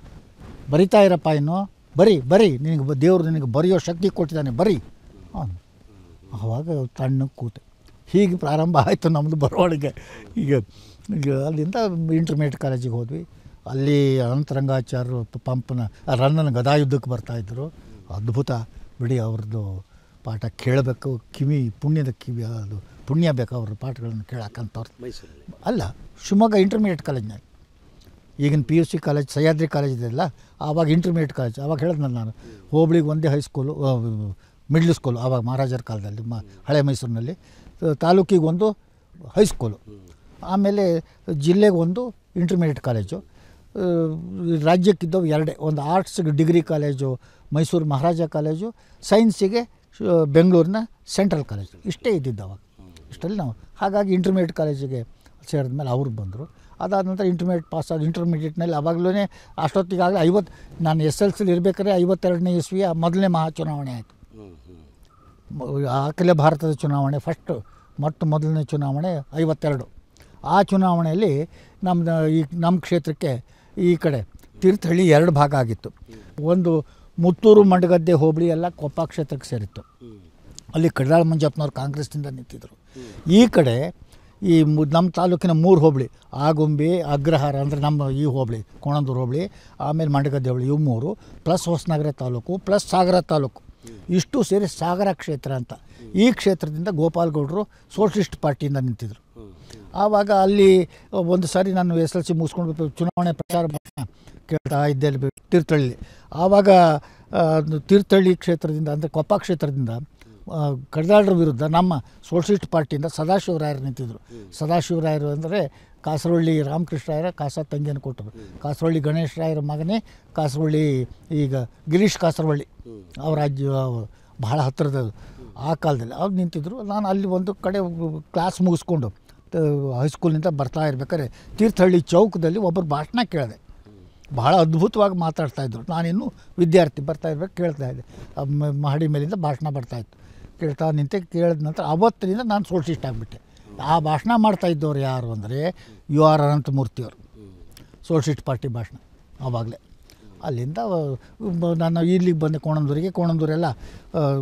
ಬರಿತಾ ಇರಪ್ಪ ಇನ್ನು ಬರಿ ಬರಿ ನಿನಗೆ ದೇವರು ನಿನಗೆ ಬರೆಯೋ ಶಕ್ತಿ ಕೊಟ್ಟಿದ್ದಾನೆ ಬರಿ ಆವಾಗ ತಣ್ಣಗೆ ಕೂತೆ ಹೀಗೆ ಪ್ರಾರಂಭ ಆಯಿತು ನಮ್ಮದು ಬರವಣಿಗೆ ಈಗ ಈಗ ಅಲ್ಲಿಂದ ಇಂಟರ್ಮೀಡಿಯೇಟ್ ಕಾಲೇಜಿಗೆ ಹೋದ್ವಿ ಅಲ್ಲಿ ಅನಂತರಂಗಾಚಾರ್ಯರು ಪಂಪನ ರನ್ನನ ಗದಾಯುದ್ಧಕ್ಕೆ ಬರ್ತಾಯಿದ್ರು ಅದ್ಭುತ ಬಿಡಿ ಅವ್ರದ್ದು ಪಾಠ ಕೇಳಬೇಕು ಕಿವಿ ಪುಣ್ಯದ ಕಿವಿ ಅದು ಪುಣ್ಯ ಬೇಕು ಅವ್ರ ಪಾಠಗಳನ್ನು ಕೇಳಕ್ಕಂಥವ್ರು ಅಲ್ಲ ಶಿವಮೊಗ್ಗ ಇಂಟರ್ಮೀಡಿಯೇಟ್ ಕಾಲೇಜ್ನಾಗ ಈಗಿನ P U C college Sahyadri college ಇದೆಯಲ್ಲ ಆವಾಗ ಇಂಟರ್ಮೀಡಿಯೇಟ್ ಕಾಲೇಜ್ ಆವಾಗ ಹೇಳಿದ್ನಲ್ಲ ನಾನು ಹೋಬಳಿಗೆ ಒಂದೇ ಹೈಸ್ಕೂಲು ಮಿಡ್ಲ್ ಸ್ಕೂಲು ಆವಾಗ ಮಹಾರಾಜರ ಕಾಲದಲ್ಲಿ ಮ ಹಳೆ ಮೈಸೂರಿನಲ್ಲಿ ತಾಲೂಕಿಗೆ ಒಂದು ಹೈಸ್ಕೂಲು ಆಮೇಲೆ ಜಿಲ್ಲೆಗೆ ಒಂದು ಇಂಟರ್ಮೀಡಿಯೇಟ್ ಕಾಲೇಜು ರಾಜ್ಯಕ್ಕಿದ್ದವು ಎರಡೇ ಒಂದು arts degree college Mysuru Maharaja college ಸೈನ್ಸಿಗೆ ಬೆಂಗಳೂರಿನ ಸೆಂಟ್ರಲ್ ಕಾಲೇಜು ಇಷ್ಟೇ ಇದ್ದಿದ್ದು ಅವಾಗ ಇಷ್ಟಲ್ಲಿ ನಾವು ಹಾಗಾಗಿ ಇಂಟರ್ಮೀಡಿಯೇಟ್ ಕಾಲೇಜಿಗೆ ಸೇರಿದ್ಮೇಲೆ ಅವ್ರು ಬಂದರು ಅದಾದ ನಂತರ ಇಂಟರ್ಮೀಡಿಯೇಟ್ ಪಾಸ್ ಆದ ಇಂಟರ್ಮೀಡಿಯೇಟ್ನಲ್ಲಿ ಅವಾಗಲೂ ಅಷ್ಟೊತ್ತಿಗಾಗಲೇ ಐವತ್ತು ನಾನು ಎಸ್ ಎಲ್ ಸಿಲಿ ಇರಬೇಕಾದ್ರೆ ಐವತ್ತೆರಡನೇ ಇಸ್ವಿಯ ಮೊದಲನೇ ಮಹಾ ಚುನಾವಣೆ ಆಯಿತು ಅಖಿಲ ಭಾರತದ ಚುನಾವಣೆ ಫಸ್ಟು ಮೊಟ್ಟ ಮೊದಲನೇ ಚುನಾವಣೆ ಐವತ್ತೆರಡು ಆ ಚುನಾವಣೆಯಲ್ಲಿ ನಮ್ಮ ಈ ನಮ್ಮ ಕ್ಷೇತ್ರಕ್ಕೆ ಈ ಕಡೆ ತೀರ್ಥಹಳ್ಳಿ ಎರಡು ಭಾಗ ಆಗಿತ್ತು ಒಂದು ಮುತ್ತೂರು ಮಂಡಗದ್ದೆ ಹೋಬಳಿ ಎಲ್ಲ ಕೊಪ್ಪ ಕ್ಷೇತ್ರಕ್ಕೆ ಸೇರಿತ್ತು ಅಲ್ಲಿ ಕಡಲಾಳ ಮಂಜಪ್ಪನವ್ರು ಕಾಂಗ್ರೆಸ್ನಿಂದ ನಿಂತಿದ್ದರು ಈ ಕಡೆ ಈ ನಮ್ಮ ತಾಲೂಕಿನ ಮೂರು ಹೋಬಳಿ ಆಗುಂಬಿ ಅಗ್ರಹಾರ ಅಂದರೆ ನಮ್ಮ ಈ ಹೋಬಳಿ ಕೋಣಂದೂರು ಹೋಬಳಿ ಆಮೇಲೆ ಮಂಡಗದ್ದೆ ಹೋಬಳಿ ಇವು ಮೂರು ಪ್ಲಸ್ ಹೊಸನಗರ ತಾಲೂಕು ಪ್ಲಸ್ ಸಾಗರ ತಾಲೂಕು ಇಷ್ಟು ಸೇರಿ ಸಾಗರ ಕ್ಷೇತ್ರ ಅಂತ ಈ ಕ್ಷೇತ್ರದಿಂದ ಗೋಪಾಲ್ಗೌಡರು ಸೋಷಲಿಸ್ಟ್ ಪಾರ್ಟಿಯಿಂದ ನಿಂತಿದ್ದರು ಆವಾಗ ಅಲ್ಲಿ ಒಂದು ಸಾರಿ ನಾನು ಎಸ್ ಎಲ್ ಸಿ ಮುಗಿಸ್ಕೊಂಡು ಚುನಾವಣೆ ಪ್ರಚಾರ ಕೇಳ್ತಾ ಇದ್ದೆ ತೀರ್ಥಳ್ಳಿ ಆವಾಗ ತೀರ್ಥಹಳ್ಳಿ ಕ್ಷೇತ್ರದಿಂದ ಅಂದರೆ ಕೊಪ್ಪ ಕ್ಷೇತ್ರದಿಂದ ಕಡದಾಳರ ವಿರುದ್ಧ ನಮ್ಮ ಸೋಷಲಿಸ್ಟ್ ಪಾರ್ಟಿಯಿಂದ ಸದಾಶಿವರಾಯರು ನಿಂತಿದ್ದರು ಸದಾಶಿವರಾಯರು ಅಂದರೆ ಕಾಸರಳ್ಳಿ ರಾಮಕೃಷ್ಣರಾಯರ ಕಾಸ ತಂಗಿಯನ್ನು ಕೊಟ್ಟರು ಕಾಸರಳ್ಳಿ ಗಣೇಶ ರಾಯರ ಮಗನೇ ಕಾಸರಳ್ಳಿ ಈಗ ಗಿರೀಶ್ ಕಾಸರವಳ್ಳಿ ಅವರ ಅಜ್ಜಿ ಬಹಳ ಹತ್ತಿರದ ಆ ಕಾಲದಲ್ಲಿ ಅವ್ರು ನಿಂತಿದ್ದರು ನಾನು ಅಲ್ಲಿ ಒಂದು ಕಡೆ ಕ್ಲಾಸ್ ಮುಗಿಸ್ಕೊಂಡು ಹೈಸ್ಕೂಲಿನಿಂದ ಬರ್ತಾ ಇರ್ಬೇಕಾದ್ರೆ ತೀರ್ಥಹಳ್ಳಿ ಚೌಕದಲ್ಲಿ ಒಬ್ಬರು ಭಾಷಣ ಕೇಳಿದೆ ಬಹಳ ಅದ್ಭುತವಾಗಿ ಮಾತಾಡ್ತಾಯಿದ್ರು ನಾನಿನ್ನೂ ವಿದ್ಯಾರ್ಥಿ ಬರ್ತಾ ಇರ್ಬೇಕು ಕೇಳ್ತಾ ಇದ್ದೆ ಮಹಡಿ ಮೇಲಿಂದ ಭಾಷಣ ಬರ್ತಾಯಿತ್ತು ಕೇಳ್ತಾ ನಿಂತೆ ಕೇಳಿದ ನಂತರ ಅವತ್ತಿನಿಂದ ನಾನು ಸೋಷಿಸ್ಟ್ ಆಗಿಬಿಟ್ಟೆ ಆ ಭಾಷಣ ಮಾಡ್ತಾ ಇದ್ದವ್ರು ಯಾರು ಅಂದರೆ ಯು ಆರ್ ಅನಂತಮೂರ್ತಿಯವರು ಸೋಷಿಸ್ಟ್ ಪಾರ್ಟಿ ಭಾಷಣ ಆವಾಗಲೇ ಅಲ್ಲಿಂದ ನಾನು ಇಲ್ಲಿಗೆ ಬಂದೆ ಕೋಣಂದೂರಿಗೆ ಕೋಣಂದೂರೆಲ್ಲ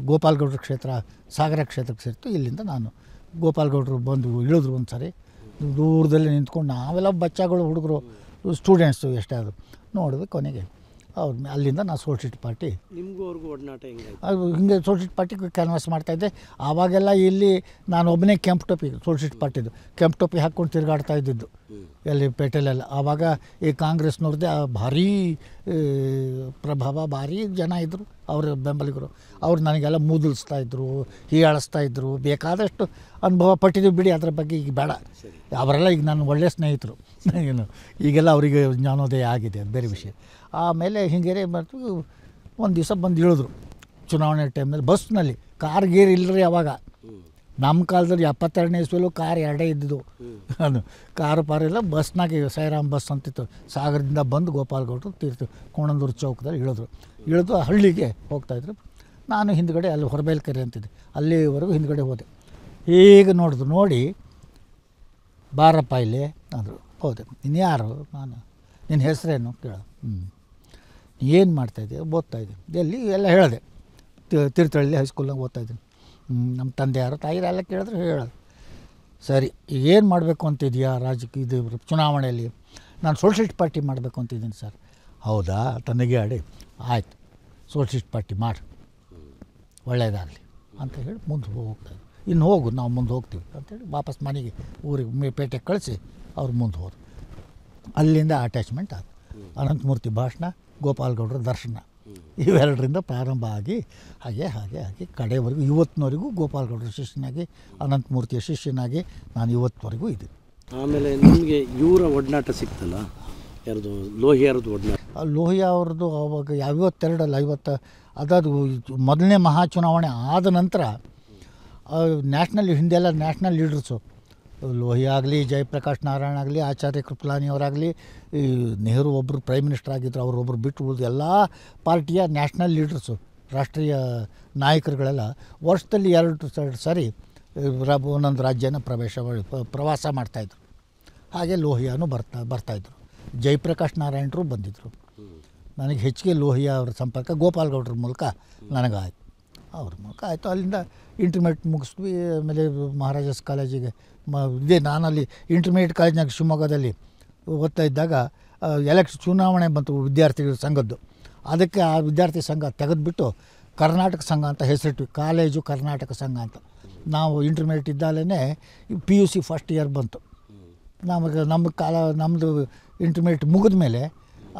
ಗೋಪಾಲ್ಗೌಡ್ರ ಕ್ಷೇತ್ರ ಸಾಗರ ಕ್ಷೇತ್ರಕ್ಕೆ ಸೇರ್ತು ಇಲ್ಲಿಂದ ನಾನು ಗೋಪಾಲ್ಗೌಡರು ಬಂದು ಇಳಿದ್ರು ಒಂದು ಸಾರಿ ದೂರದಲ್ಲಿ ನಿಂತ್ಕೊಂಡು ನಾವೆಲ್ಲ ಬಚ್ಚಾಗಳು ಹುಡುಗರು ಸ್ಟೂಡೆಂಟ್ಸು ಎಷ್ಟೇ ಅದು ಕೊನೆಗೆ ಅವ್ರ ಅಲ್ಲಿಂದ ನಾನು ಸೋಲ್ಸಿಟ್ ಪಾರ್ಟಿ ನಿಮಗೂ ಹಿಂಗೆ ಅದು ಸೋಲ್ಸಿಟ್ ಪಾರ್ಟಿ ಕ್ಯಾನ್ವಾಸ್ ಮಾಡ್ತಾಯಿದ್ದೆ ಆವಾಗೆಲ್ಲ ಇಲ್ಲಿ ನಾನು ಒಬ್ಬನೇ ಕೆಂಪು ಟೋಪಿ ಸೋಲ್ಸಿಟ್ ಪಾರ್ಟಿದು ಕೆಂಪು ಟೋಪಿ ಹಾಕ್ಕೊಂಡು ತಿರುಗಾಡ್ತಾ ಇದ್ದಿದ್ದು ಎಲ್ಲಿ ಪೇಟೆಲೆಲ್ಲ ಆವಾಗ ಈ ಕಾಂಗ್ರೆಸ್ನವ್ರದ್ದೇ ಭಾರೀ ಪ್ರಭಾವ ಭಾರೀ ಜನ ಇದ್ದರು ಅವರ ಬೆಂಬಲಿಗರು ಅವ್ರು ನನಗೆಲ್ಲ ಮೂದಲಿಸ್ತಾ ಇದ್ದರು ಹೀಯಾಳಿಸ್ತಾ ಇದ್ದರು ಬೇಕಾದಷ್ಟು ಅನುಭವ ಪಟ್ಟಿದ್ದು ಬಿಡಿ ಅದ್ರ ಬಗ್ಗೆ ಈಗ ಬೇಡ ಅವರೆಲ್ಲ ಈಗ ನನ್ನ ಒಳ್ಳೆಯ ಸ್ನೇಹಿತರು ಏನು ಈಗೆಲ್ಲ ಅವರಿಗೆ ಜ್ಞಾನೋದಯ ಆಗಿದೆ ಬೇರೆ ವಿಷಯ ಆಮೇಲೆ ಹಿಂಗೇರಿ ಮತ್ತು ಒಂದು ದಿವಸ ಬಂದು ಇಳಿದ್ರು ಚುನಾವಣೆ ಟೈಮಲ್ಲಿ ಬಸ್ನಲ್ಲಿ ಕಾರ್ ಗೇರ್ ಇಲ್ಲರಿ ಅವಾಗ ನಮ್ಮ ಕಾಲದಲ್ಲಿ ಎಪ್ಪತ್ತೆರಡನೇ ಇಸ್ವಿಲು ಕಾರ್ ಎರಡೇ ಇದ್ದಿದ್ದು ಅದು ಕಾರು ಇಲ್ಲ ಬಸ್ನಾಗೆ ಸೈರಾಮ್ ಬಸ್ ಅಂತಿತ್ತು ಸಾಗರದಿಂದ ಬಂದು ಗೌಡ್ರು ತೀರ್ತು ಕೋಣಂದೂರು ಚೌಕದಲ್ಲಿ ಇಳಿದ್ರು ಇಳಿದು ಹಳ್ಳಿಗೆ ಹೋಗ್ತಾಯಿದ್ರು ನಾನು ಹಿಂದ್ಗಡೆ ಅಲ್ಲಿ ಕರೆ ಅಂತಿದ್ದೆ ಅಲ್ಲಿವರೆಗೂ ಹಿಂದ್ಗಡೆ ಹೋದೆ ಈಗ ನೋಡಿದ್ರು ನೋಡಿ ಬಾರಪ್ಪ ಇಲ್ಲಿ ಅಂದರು ಹೌದು ಇನ್ಯಾರು ನಾನು ನಿನ್ನ ಹೆಸರೇನು ಕೇಳ ಹ್ಞೂ ಏನು ಮಾಡ್ತಾಯಿದ್ದೆ ಓದ್ತಾ ಇದ್ದೀನಿ ಎಲ್ಲಿ ಎಲ್ಲ ಹೇಳಿದೆ ತಿರುತಳ್ಳಿ ಹೈಸ್ಕೂಲ್ನಾಗ ಓದ್ತಾ ಇದ್ದೀನಿ ನಮ್ಮ ತಂದೆ ಯಾರು ಎಲ್ಲ ಕೇಳಿದ್ರೆ ಹೇಳೋದು ಸರಿ ಈಗ ಏನು ಮಾಡಬೇಕು ಅಂತಿದೆಯಾ ರಾಜಕೀಯ ಇದು ಚುನಾವಣೆಯಲ್ಲಿ ನಾನು ಸೋಷಲಿಸ್ಟ್ ಪಾರ್ಟಿ ಮಾಡಬೇಕು ಅಂತಿದ್ದೀನಿ ಸರ್ ಹೌದಾ ತನಗೆ ಆಡಿ ಆಯಿತು ಸೋಷಲಿಸ್ಟ್ ಪಾರ್ಟಿ ಮಾಡಿ ಒಳ್ಳೆಯದಾಗಲಿ ಅಂತ ಹೇಳಿ ಮುಂದೆ ಹೋಗ್ತಾ ಇನ್ನು ಹೋಗು ನಾವು ಮುಂದೆ ಹೋಗ್ತೀವಿ ಅಂತೇಳಿ ವಾಪಸ್ ಮನೆಗೆ ಊರಿಗೆ ಪೇಟೆಗೆ ಕಳಿಸಿ ಅವ್ರು ಮುಂದೆ ಹೋದ್ರು ಅಲ್ಲಿಂದ ಅಟ್ಯಾಚ್ಮೆಂಟ್ ಆಯ್ತು ಅನಂತಮೂರ್ತಿ ಭಾಷಣ ಗೋಪಾಲ್ಗೌಡರ ದರ್ಶನ ಇವೆರಡರಿಂದ ಪ್ರಾರಂಭ ಆಗಿ ಹಾಗೆ ಹಾಗೆ ಹಾಗೆ ಕಡೆಯವರೆಗೂ ಇವತ್ತಿನವರೆಗೂ ಗೋಪಾಲ್ಗೌಡರ ಶಿಷ್ಯನಾಗಿ ಅನಂತಮೂರ್ತಿಯ ಶಿಷ್ಯನಾಗಿ ನಾನು ಇವತ್ತಿನವರೆಗೂ ಇದ್ದೀನಿ ಆಮೇಲೆ ನಿಮಗೆ ಇವರ ಒಡನಾಟ ಸಿಕ್ತಲ್ಲ ಯಾರ್ದು ಲೋಹಿಯವ್ರದ್ದು ಒಡನಾಟ ಲೋಹಿಯಾ ಅವ್ರದ್ದು ಅವಾಗ ಐವತ್ತೆರಡಲ್ಲ ಐವತ್ತ ಅದಾದ ಮೊದಲನೇ ಮಹಾಚುನಾವಣೆ ಆದ ನಂತರ ನ್ಯಾಷನಲ್ ಹಿಂದೆಲ್ಲ ನ್ಯಾಷನಲ್ ಲೀಡರ್ಸು ಲೋಹಿ ಆಗಲಿ ಜಯಪ್ರಕಾಶ್ ನಾರಾಯಣ ಆಗಲಿ ಆಚಾರ್ಯ ಕೃಪಲಾನಿಯವರಾಗಲಿ ಈ ನೆಹರು ಒಬ್ಬರು ಪ್ರೈಮ್ ಮಿನಿಸ್ಟರ್ ಆಗಿದ್ದರು ಅವರೊಬ್ಬರು ಬಿಟ್ಟು ಉಳಿದು ಎಲ್ಲ ಪಾರ್ಟಿಯ ನ್ಯಾಷನಲ್ ಲೀಡರ್ಸು ರಾಷ್ಟ್ರೀಯ ನಾಯಕರುಗಳೆಲ್ಲ ವರ್ಷದಲ್ಲಿ ಎರಡು ಎರಡು ಸಾರಿ ಒಂದೊಂದು ರಾಜ್ಯನ ಪ್ರವೇಶ ಪ್ರವಾಸ ಮಾಡ್ತಾಯಿದ್ರು ಹಾಗೆ ಲೋಹಿಯಾನು ಬರ್ತಾ ಬರ್ತಾಯಿದ್ರು ಜಯಪ್ರಕಾಶ್ ನಾರಾಯಣರು ಬಂದಿದ್ದರು ನನಗೆ ಹೆಚ್ಚಿಗೆ ಲೋಹಿಯಾ ಅವರ ಸಂಪರ್ಕ ಗೋಪಾಲ್ ಗೌಡ್ರ ಮೂಲಕ ನನಗಾಯಿತು ಅವ್ರ ಮುಖ ಆಯಿತು ಅಲ್ಲಿಂದ ಇಂಟರ್ಮೀಡಿಯೇಟ್ ಮುಗಿಸ್ವಿ ಆಮೇಲೆ ಮಹಾರಾಜಸ್ ಕಾಲೇಜಿಗೆ ಮ ಇದೇ ನಾನಲ್ಲಿ ಇಂಟರ್ಮೀಡಿಯೇಟ್ ಕಾಲೇಜ್ನಾಗ ಶಿವಮೊಗ್ಗದಲ್ಲಿ ಓದ್ತಾ ಇದ್ದಾಗ ಎಲೆಕ್ಷ ಚುನಾವಣೆ ಬಂತು ವಿದ್ಯಾರ್ಥಿಗಳ ಸಂಘದ್ದು ಅದಕ್ಕೆ ಆ ವಿದ್ಯಾರ್ಥಿ ಸಂಘ ತೆಗೆದುಬಿಟ್ಟು ಕರ್ನಾಟಕ ಸಂಘ ಅಂತ ಹೆಸರಿಟ್ವಿ ಕಾಲೇಜು ಕರ್ನಾಟಕ ಸಂಘ ಅಂತ ನಾವು ಇಂಟರ್ಮೀಡಿಯೇಟ್ ಇದ್ದಾಗಲೇ P U C first year ಬಂತು ನಮಗೆ ನಮ್ಮ ಕಾಲ ನಮ್ಮದು ಇಂಟರ್ಮೀಡಿಯೇಟ್ ಮುಗಿದ ಮೇಲೆ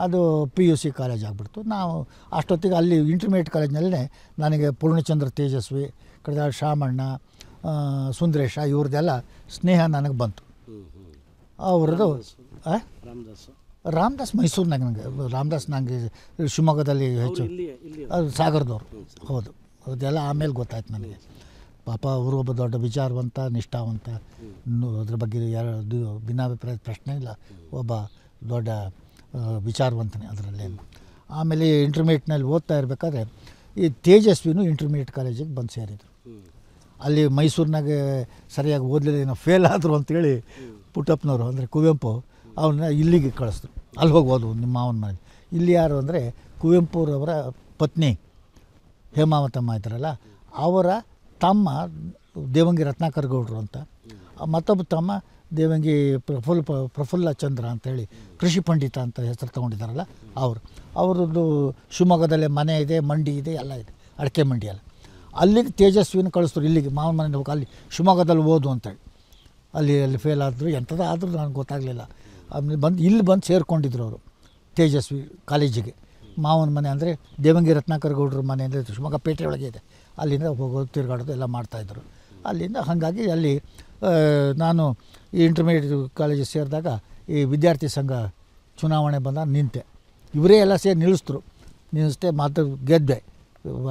ಅದು ಪಿ ಯು ಸಿ ಕಾಲೇಜ್ ಆಗಿಬಿಡ್ತು ನಾವು ಅಷ್ಟೊತ್ತಿಗೆ ಅಲ್ಲಿ ಇಂಟರ್ಮೀಡಿಯೇಟ್ ಕಾಲೇಜ್ನಲ್ಲೇ ನನಗೆ ಪೂರ್ಣಚಂದ್ರ ತೇಜಸ್ವಿ ಕಡೆದ ಶಾಮಣ್ಣ ಸುಂದರೇಶ ಇವ್ರದ್ದೆಲ್ಲ ಸ್ನೇಹ ನನಗೆ ಬಂತು ಅವ್ರದ್ದು ರಾಮದಾಸ್ ರಾಮದಾಸ್ ಮೈಸೂರಿನಾಗ ನನಗೆ ರಾಮದಾಸ್ ನನಗೆ ಶಿವಮೊಗ್ಗದಲ್ಲಿ ಹೆಚ್ಚು ಅದು ಸಾಗರದವ್ರು ಹೌದು ಅದೆಲ್ಲ ಆಮೇಲೆ ಗೊತ್ತಾಯ್ತು ನನಗೆ ಪಾಪ ಅವರು ಒಬ್ಬ ದೊಡ್ಡ ವಿಚಾರವಂತ ನಿಷ್ಠಾವಂತ ಅದ್ರ ಬಗ್ಗೆ ಯಾರು ಭಿನ್ನಾಭಿಪ್ರಾಯದ ಪ್ರಶ್ನೆ ಇಲ್ಲ ಒಬ್ಬ ದೊಡ್ಡ ವಿಚಾರವಂತನೆ ಅದರಲ್ಲೇ ಆಮೇಲೆ ಇಂಟರ್ಮೀಡಿಯೇಟ್ನಲ್ಲಿ ಓದ್ತಾ ಇರಬೇಕಾದ್ರೆ ಈ ತೇಜಸ್ವಿನೂ ಇಂಟರ್ಮೀಡಿಯೇಟ್ ಕಾಲೇಜಿಗೆ ಬಂದು ಸೇರಿದರು ಅಲ್ಲಿ ಮೈಸೂರಿನಾಗೆ ಸರಿಯಾಗಿ ಓದಲಿಲ್ಲ ಏನೋ ಫೇಲ್ ಆದರು ಅಂತೇಳಿ ಪುಟ್ಟಪ್ಪನವರು ಅಂದರೆ ಕುವೆಂಪು ಅವನ್ನ ಇಲ್ಲಿಗೆ ಕಳಿಸ್ರು ಅಲ್ಲಿ ಹೋಗಿ ಓದು ನಿಮ್ಮ ಮಾವನ ಇಲ್ಲಿ ಯಾರು ಅಂದರೆ ಕುವೆಂಪುರವರ ಪತ್ನಿ ಹೇಮಾವತಮ್ಮ ಇದ್ದಾರಲ್ಲ ಅವರ ತಮ್ಮ ದೇವಂಗಿ ರತ್ನಾಕರ್ ಗೌಡರು ಅಂತ ಮತ್ತೊಬ್ಬ ತಮ್ಮ ದೇವಂಗಿ ಪ್ರಫುಲ್ ಪ್ರಫುಲ್ಲ ಚಂದ್ರ ಅಂತೇಳಿ ಕೃಷಿ ಪಂಡಿತ ಅಂತ ಹೆಸರು ತಗೊಂಡಿದ್ದಾರಲ್ಲ ಅವರು ಅವ್ರದ್ದು ಶಿವಮೊಗ್ಗದಲ್ಲೇ ಮನೆ ಇದೆ ಮಂಡಿ ಇದೆ ಎಲ್ಲ ಇದೆ ಅಡಿಕೆ ಮಂಡಿ ಎಲ್ಲ ಅಲ್ಲಿಗೆ ತೇಜಸ್ವಿನ ಕಳಿಸ್ತರು ಇಲ್ಲಿಗೆ ಮಾವನ ಮನೆ ಹೋಗಿ ಅಲ್ಲಿ ಶಿವಮೊಗ್ಗದಲ್ಲಿ ಓದು ಅಂತೇಳಿ ಅಲ್ಲಿ ಅಲ್ಲಿ ಫೇಲ್ ಆದರು ಎಂಥದ್ದು ಆದರೂ ನನಗೆ ಗೊತ್ತಾಗಲಿಲ್ಲ ಆಮೇಲೆ ಬಂದು ಇಲ್ಲಿ ಬಂದು ಸೇರಿಕೊಂಡಿದ್ರು ಅವರು ತೇಜಸ್ವಿ ಕಾಲೇಜಿಗೆ ಮಾವನ ಮನೆ ಅಂದರೆ ದೇವಂಗಿ ರತ್ನಾಕರ್ ಗೌಡ್ರ ಮನೆ ಅಂದರೆ ಶಿವಮೊಗ್ಗ ಪೇಟೆ ಒಳಗೆ ಇದೆ ಅಲ್ಲಿಂದ ಹೋಗೋದು ತಿರುಗಾಡೋದು ಎಲ್ಲ ಮಾಡ್ತಾಯಿದ್ರು ಅಲ್ಲಿಂದ ಹಾಗಾಗಿ ಅಲ್ಲಿ ನಾನು ಈ ಇಂಟರ್ಮೀಡಿಯೇಟ್ ಕಾಲೇಜಿಗೆ ಸೇರಿದಾಗ ಈ ವಿದ್ಯಾರ್ಥಿ ಸಂಘ ಚುನಾವಣೆ ಬಂದ ನಿಂತೆ ಇವರೇ ಎಲ್ಲ ಸೇರಿ ನಿಲ್ಲಿಸಿದ್ರು ನಿಲ್ಲಿಸ್ದೆ ಮಾತು ಗೆದ್ದೆ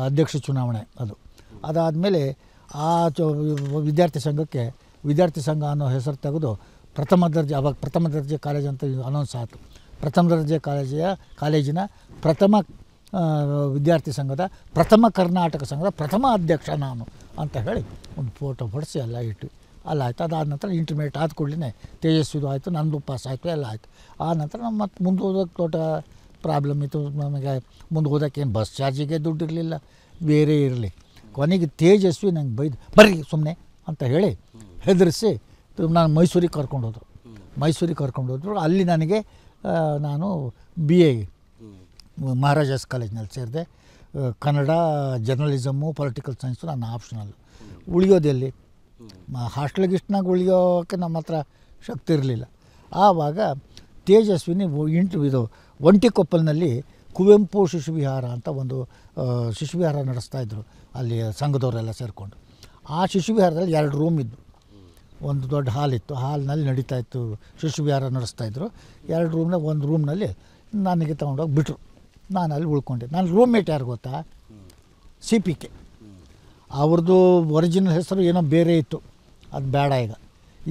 ಅಧ್ಯಕ್ಷ ಚುನಾವಣೆ ಅದು ಅದಾದಮೇಲೆ ಆ ಚ ವಿದ್ಯಾರ್ಥಿ ಸಂಘಕ್ಕೆ ವಿದ್ಯಾರ್ಥಿ ಸಂಘ ಅನ್ನೋ ಹೆಸರು ತೆಗೆದು ಪ್ರಥಮ ದರ್ಜೆ ಅವಾಗ ಪ್ರಥಮ ದರ್ಜೆ ಕಾಲೇಜ್ ಅಂತ ಅನೌನ್ಸ್ ಆಯಿತು ಪ್ರಥಮ ದರ್ಜೆ ಕಾಲೇಜಿಯ ಕಾಲೇಜಿನ ಪ್ರಥಮ ವಿದ್ಯಾರ್ಥಿ ಸಂಘದ ಪ್ರಥಮ ಕರ್ನಾಟಕ ಸಂಘದ ಪ್ರಥಮ ಅಧ್ಯಕ್ಷ ನಾನು ಅಂತ ಹೇಳಿ ಒಂದು ಫೋಟೋ ಹೊಡೆಸಿ ಎಲ್ಲ ಇಟ್ಟು ಅಲ್ಲ ಆಯ್ತು ಅದಾದ ನಂತರ ಇಂಟರ್ಮೀಡಿಯೇಟ್ ಆದ ಕೂಡಲೇ ತೇಜಸ್ವಿದು ಆಯಿತು ನಂದು ಪಾಸ್ ಆಯಿತು ಎಲ್ಲ ಆಯಿತು ಆ ನಂತರ ನಮ್ಮ ಮತ್ತೆ ಮುಂದೆ ಹೋದಕ್ಕೆ ದೊಡ್ಡ ಪ್ರಾಬ್ಲಮ್ ಇತ್ತು ನಮಗೆ ಮುಂದೆ ಹೋದಕ್ಕೆ ಏನು ಬಸ್ ಚಾರ್ಜಿಗೆ ದುಡ್ಡು ಇರಲಿಲ್ಲ ಬೇರೆ ಇರಲಿ ಕೊನೆಗೆ ತೇಜಸ್ವಿ ನಂಗೆ ಬೈದು ಬರ್ರಿ ಸುಮ್ಮನೆ ಅಂತ ಹೇಳಿ ಹೆದರಿಸಿ ನಾನು ಮೈಸೂರಿಗೆ ಕರ್ಕೊಂಡೋದ್ರು ಮೈಸೂರಿಗೆ ಹೋದ್ರು ಅಲ್ಲಿ ನನಗೆ ನಾನು ಬಿ ಎ ಮಹಾರಾಜಾಸ್ ಕಾಲೇಜ್ನಲ್ಲಿ ಸೇರಿದೆ ಕನ್ನಡ ಜರ್ನಲಿಸಮು ಪೊಲಿಟಿಕಲ್ ಸೈನ್ಸು ನನ್ನ ಆಪ್ಷನಲ್ ಉಳಿಯೋದೆಲ್ಲಿ ಹಾಸ್ಟೆಲ್ ಗಿಸ್ಟ್ನಾಗ ಉಳಿಯೋಕ್ಕೆ ನಮ್ಮ ಹತ್ರ ಶಕ್ತಿ ಇರಲಿಲ್ಲ ಆವಾಗ ತೇಜಸ್ವಿನಿ ಇಂಟು ಇದು ಒಂಟಿಕೊಪ್ಪಲಿನಲ್ಲಿ ಕುವೆಂಪು ಶಿಶುವಿಹಾರ ಅಂತ ಒಂದು ಶಿಶುವಿಹಾರ ನಡೆಸ್ತಾಯಿದ್ರು ಅಲ್ಲಿ ಸಂಘದವರೆಲ್ಲ ಸೇರಿಕೊಂಡು ಆ ಶಿಶುವಿಹಾರದಲ್ಲಿ ಎರಡು ರೂಮ್ ಇದ್ದು ಒಂದು ದೊಡ್ಡ ಹಾಲ್ ಇತ್ತು ಹಾಲ್ನಲ್ಲಿ ನಡೀತಾ ಇತ್ತು ಶಿಶುವಿಹಾರ ಇದ್ದರು ಎರಡು ರೂಮ್ನಾಗ ಒಂದು ರೂಮ್ನಲ್ಲಿ ನನಗೆ ತೊಗೊಂಡೋಗಿ ಬಿಟ್ಟರು ನಾನು ಅಲ್ಲಿ ಉಳ್ಕೊಂಡೆ ನನ್ನ ರೂಮ್ಮೇಟ್ ಯಾರು ಗೊತ್ತಾ ಸಿ ಪಿ ಕೆ ಅವ್ರದ್ದು ಒರಿಜಿನಲ್ ಹೆಸರು ಏನೋ ಬೇರೆ ಇತ್ತು ಅದು ಬೇಡ ಈಗ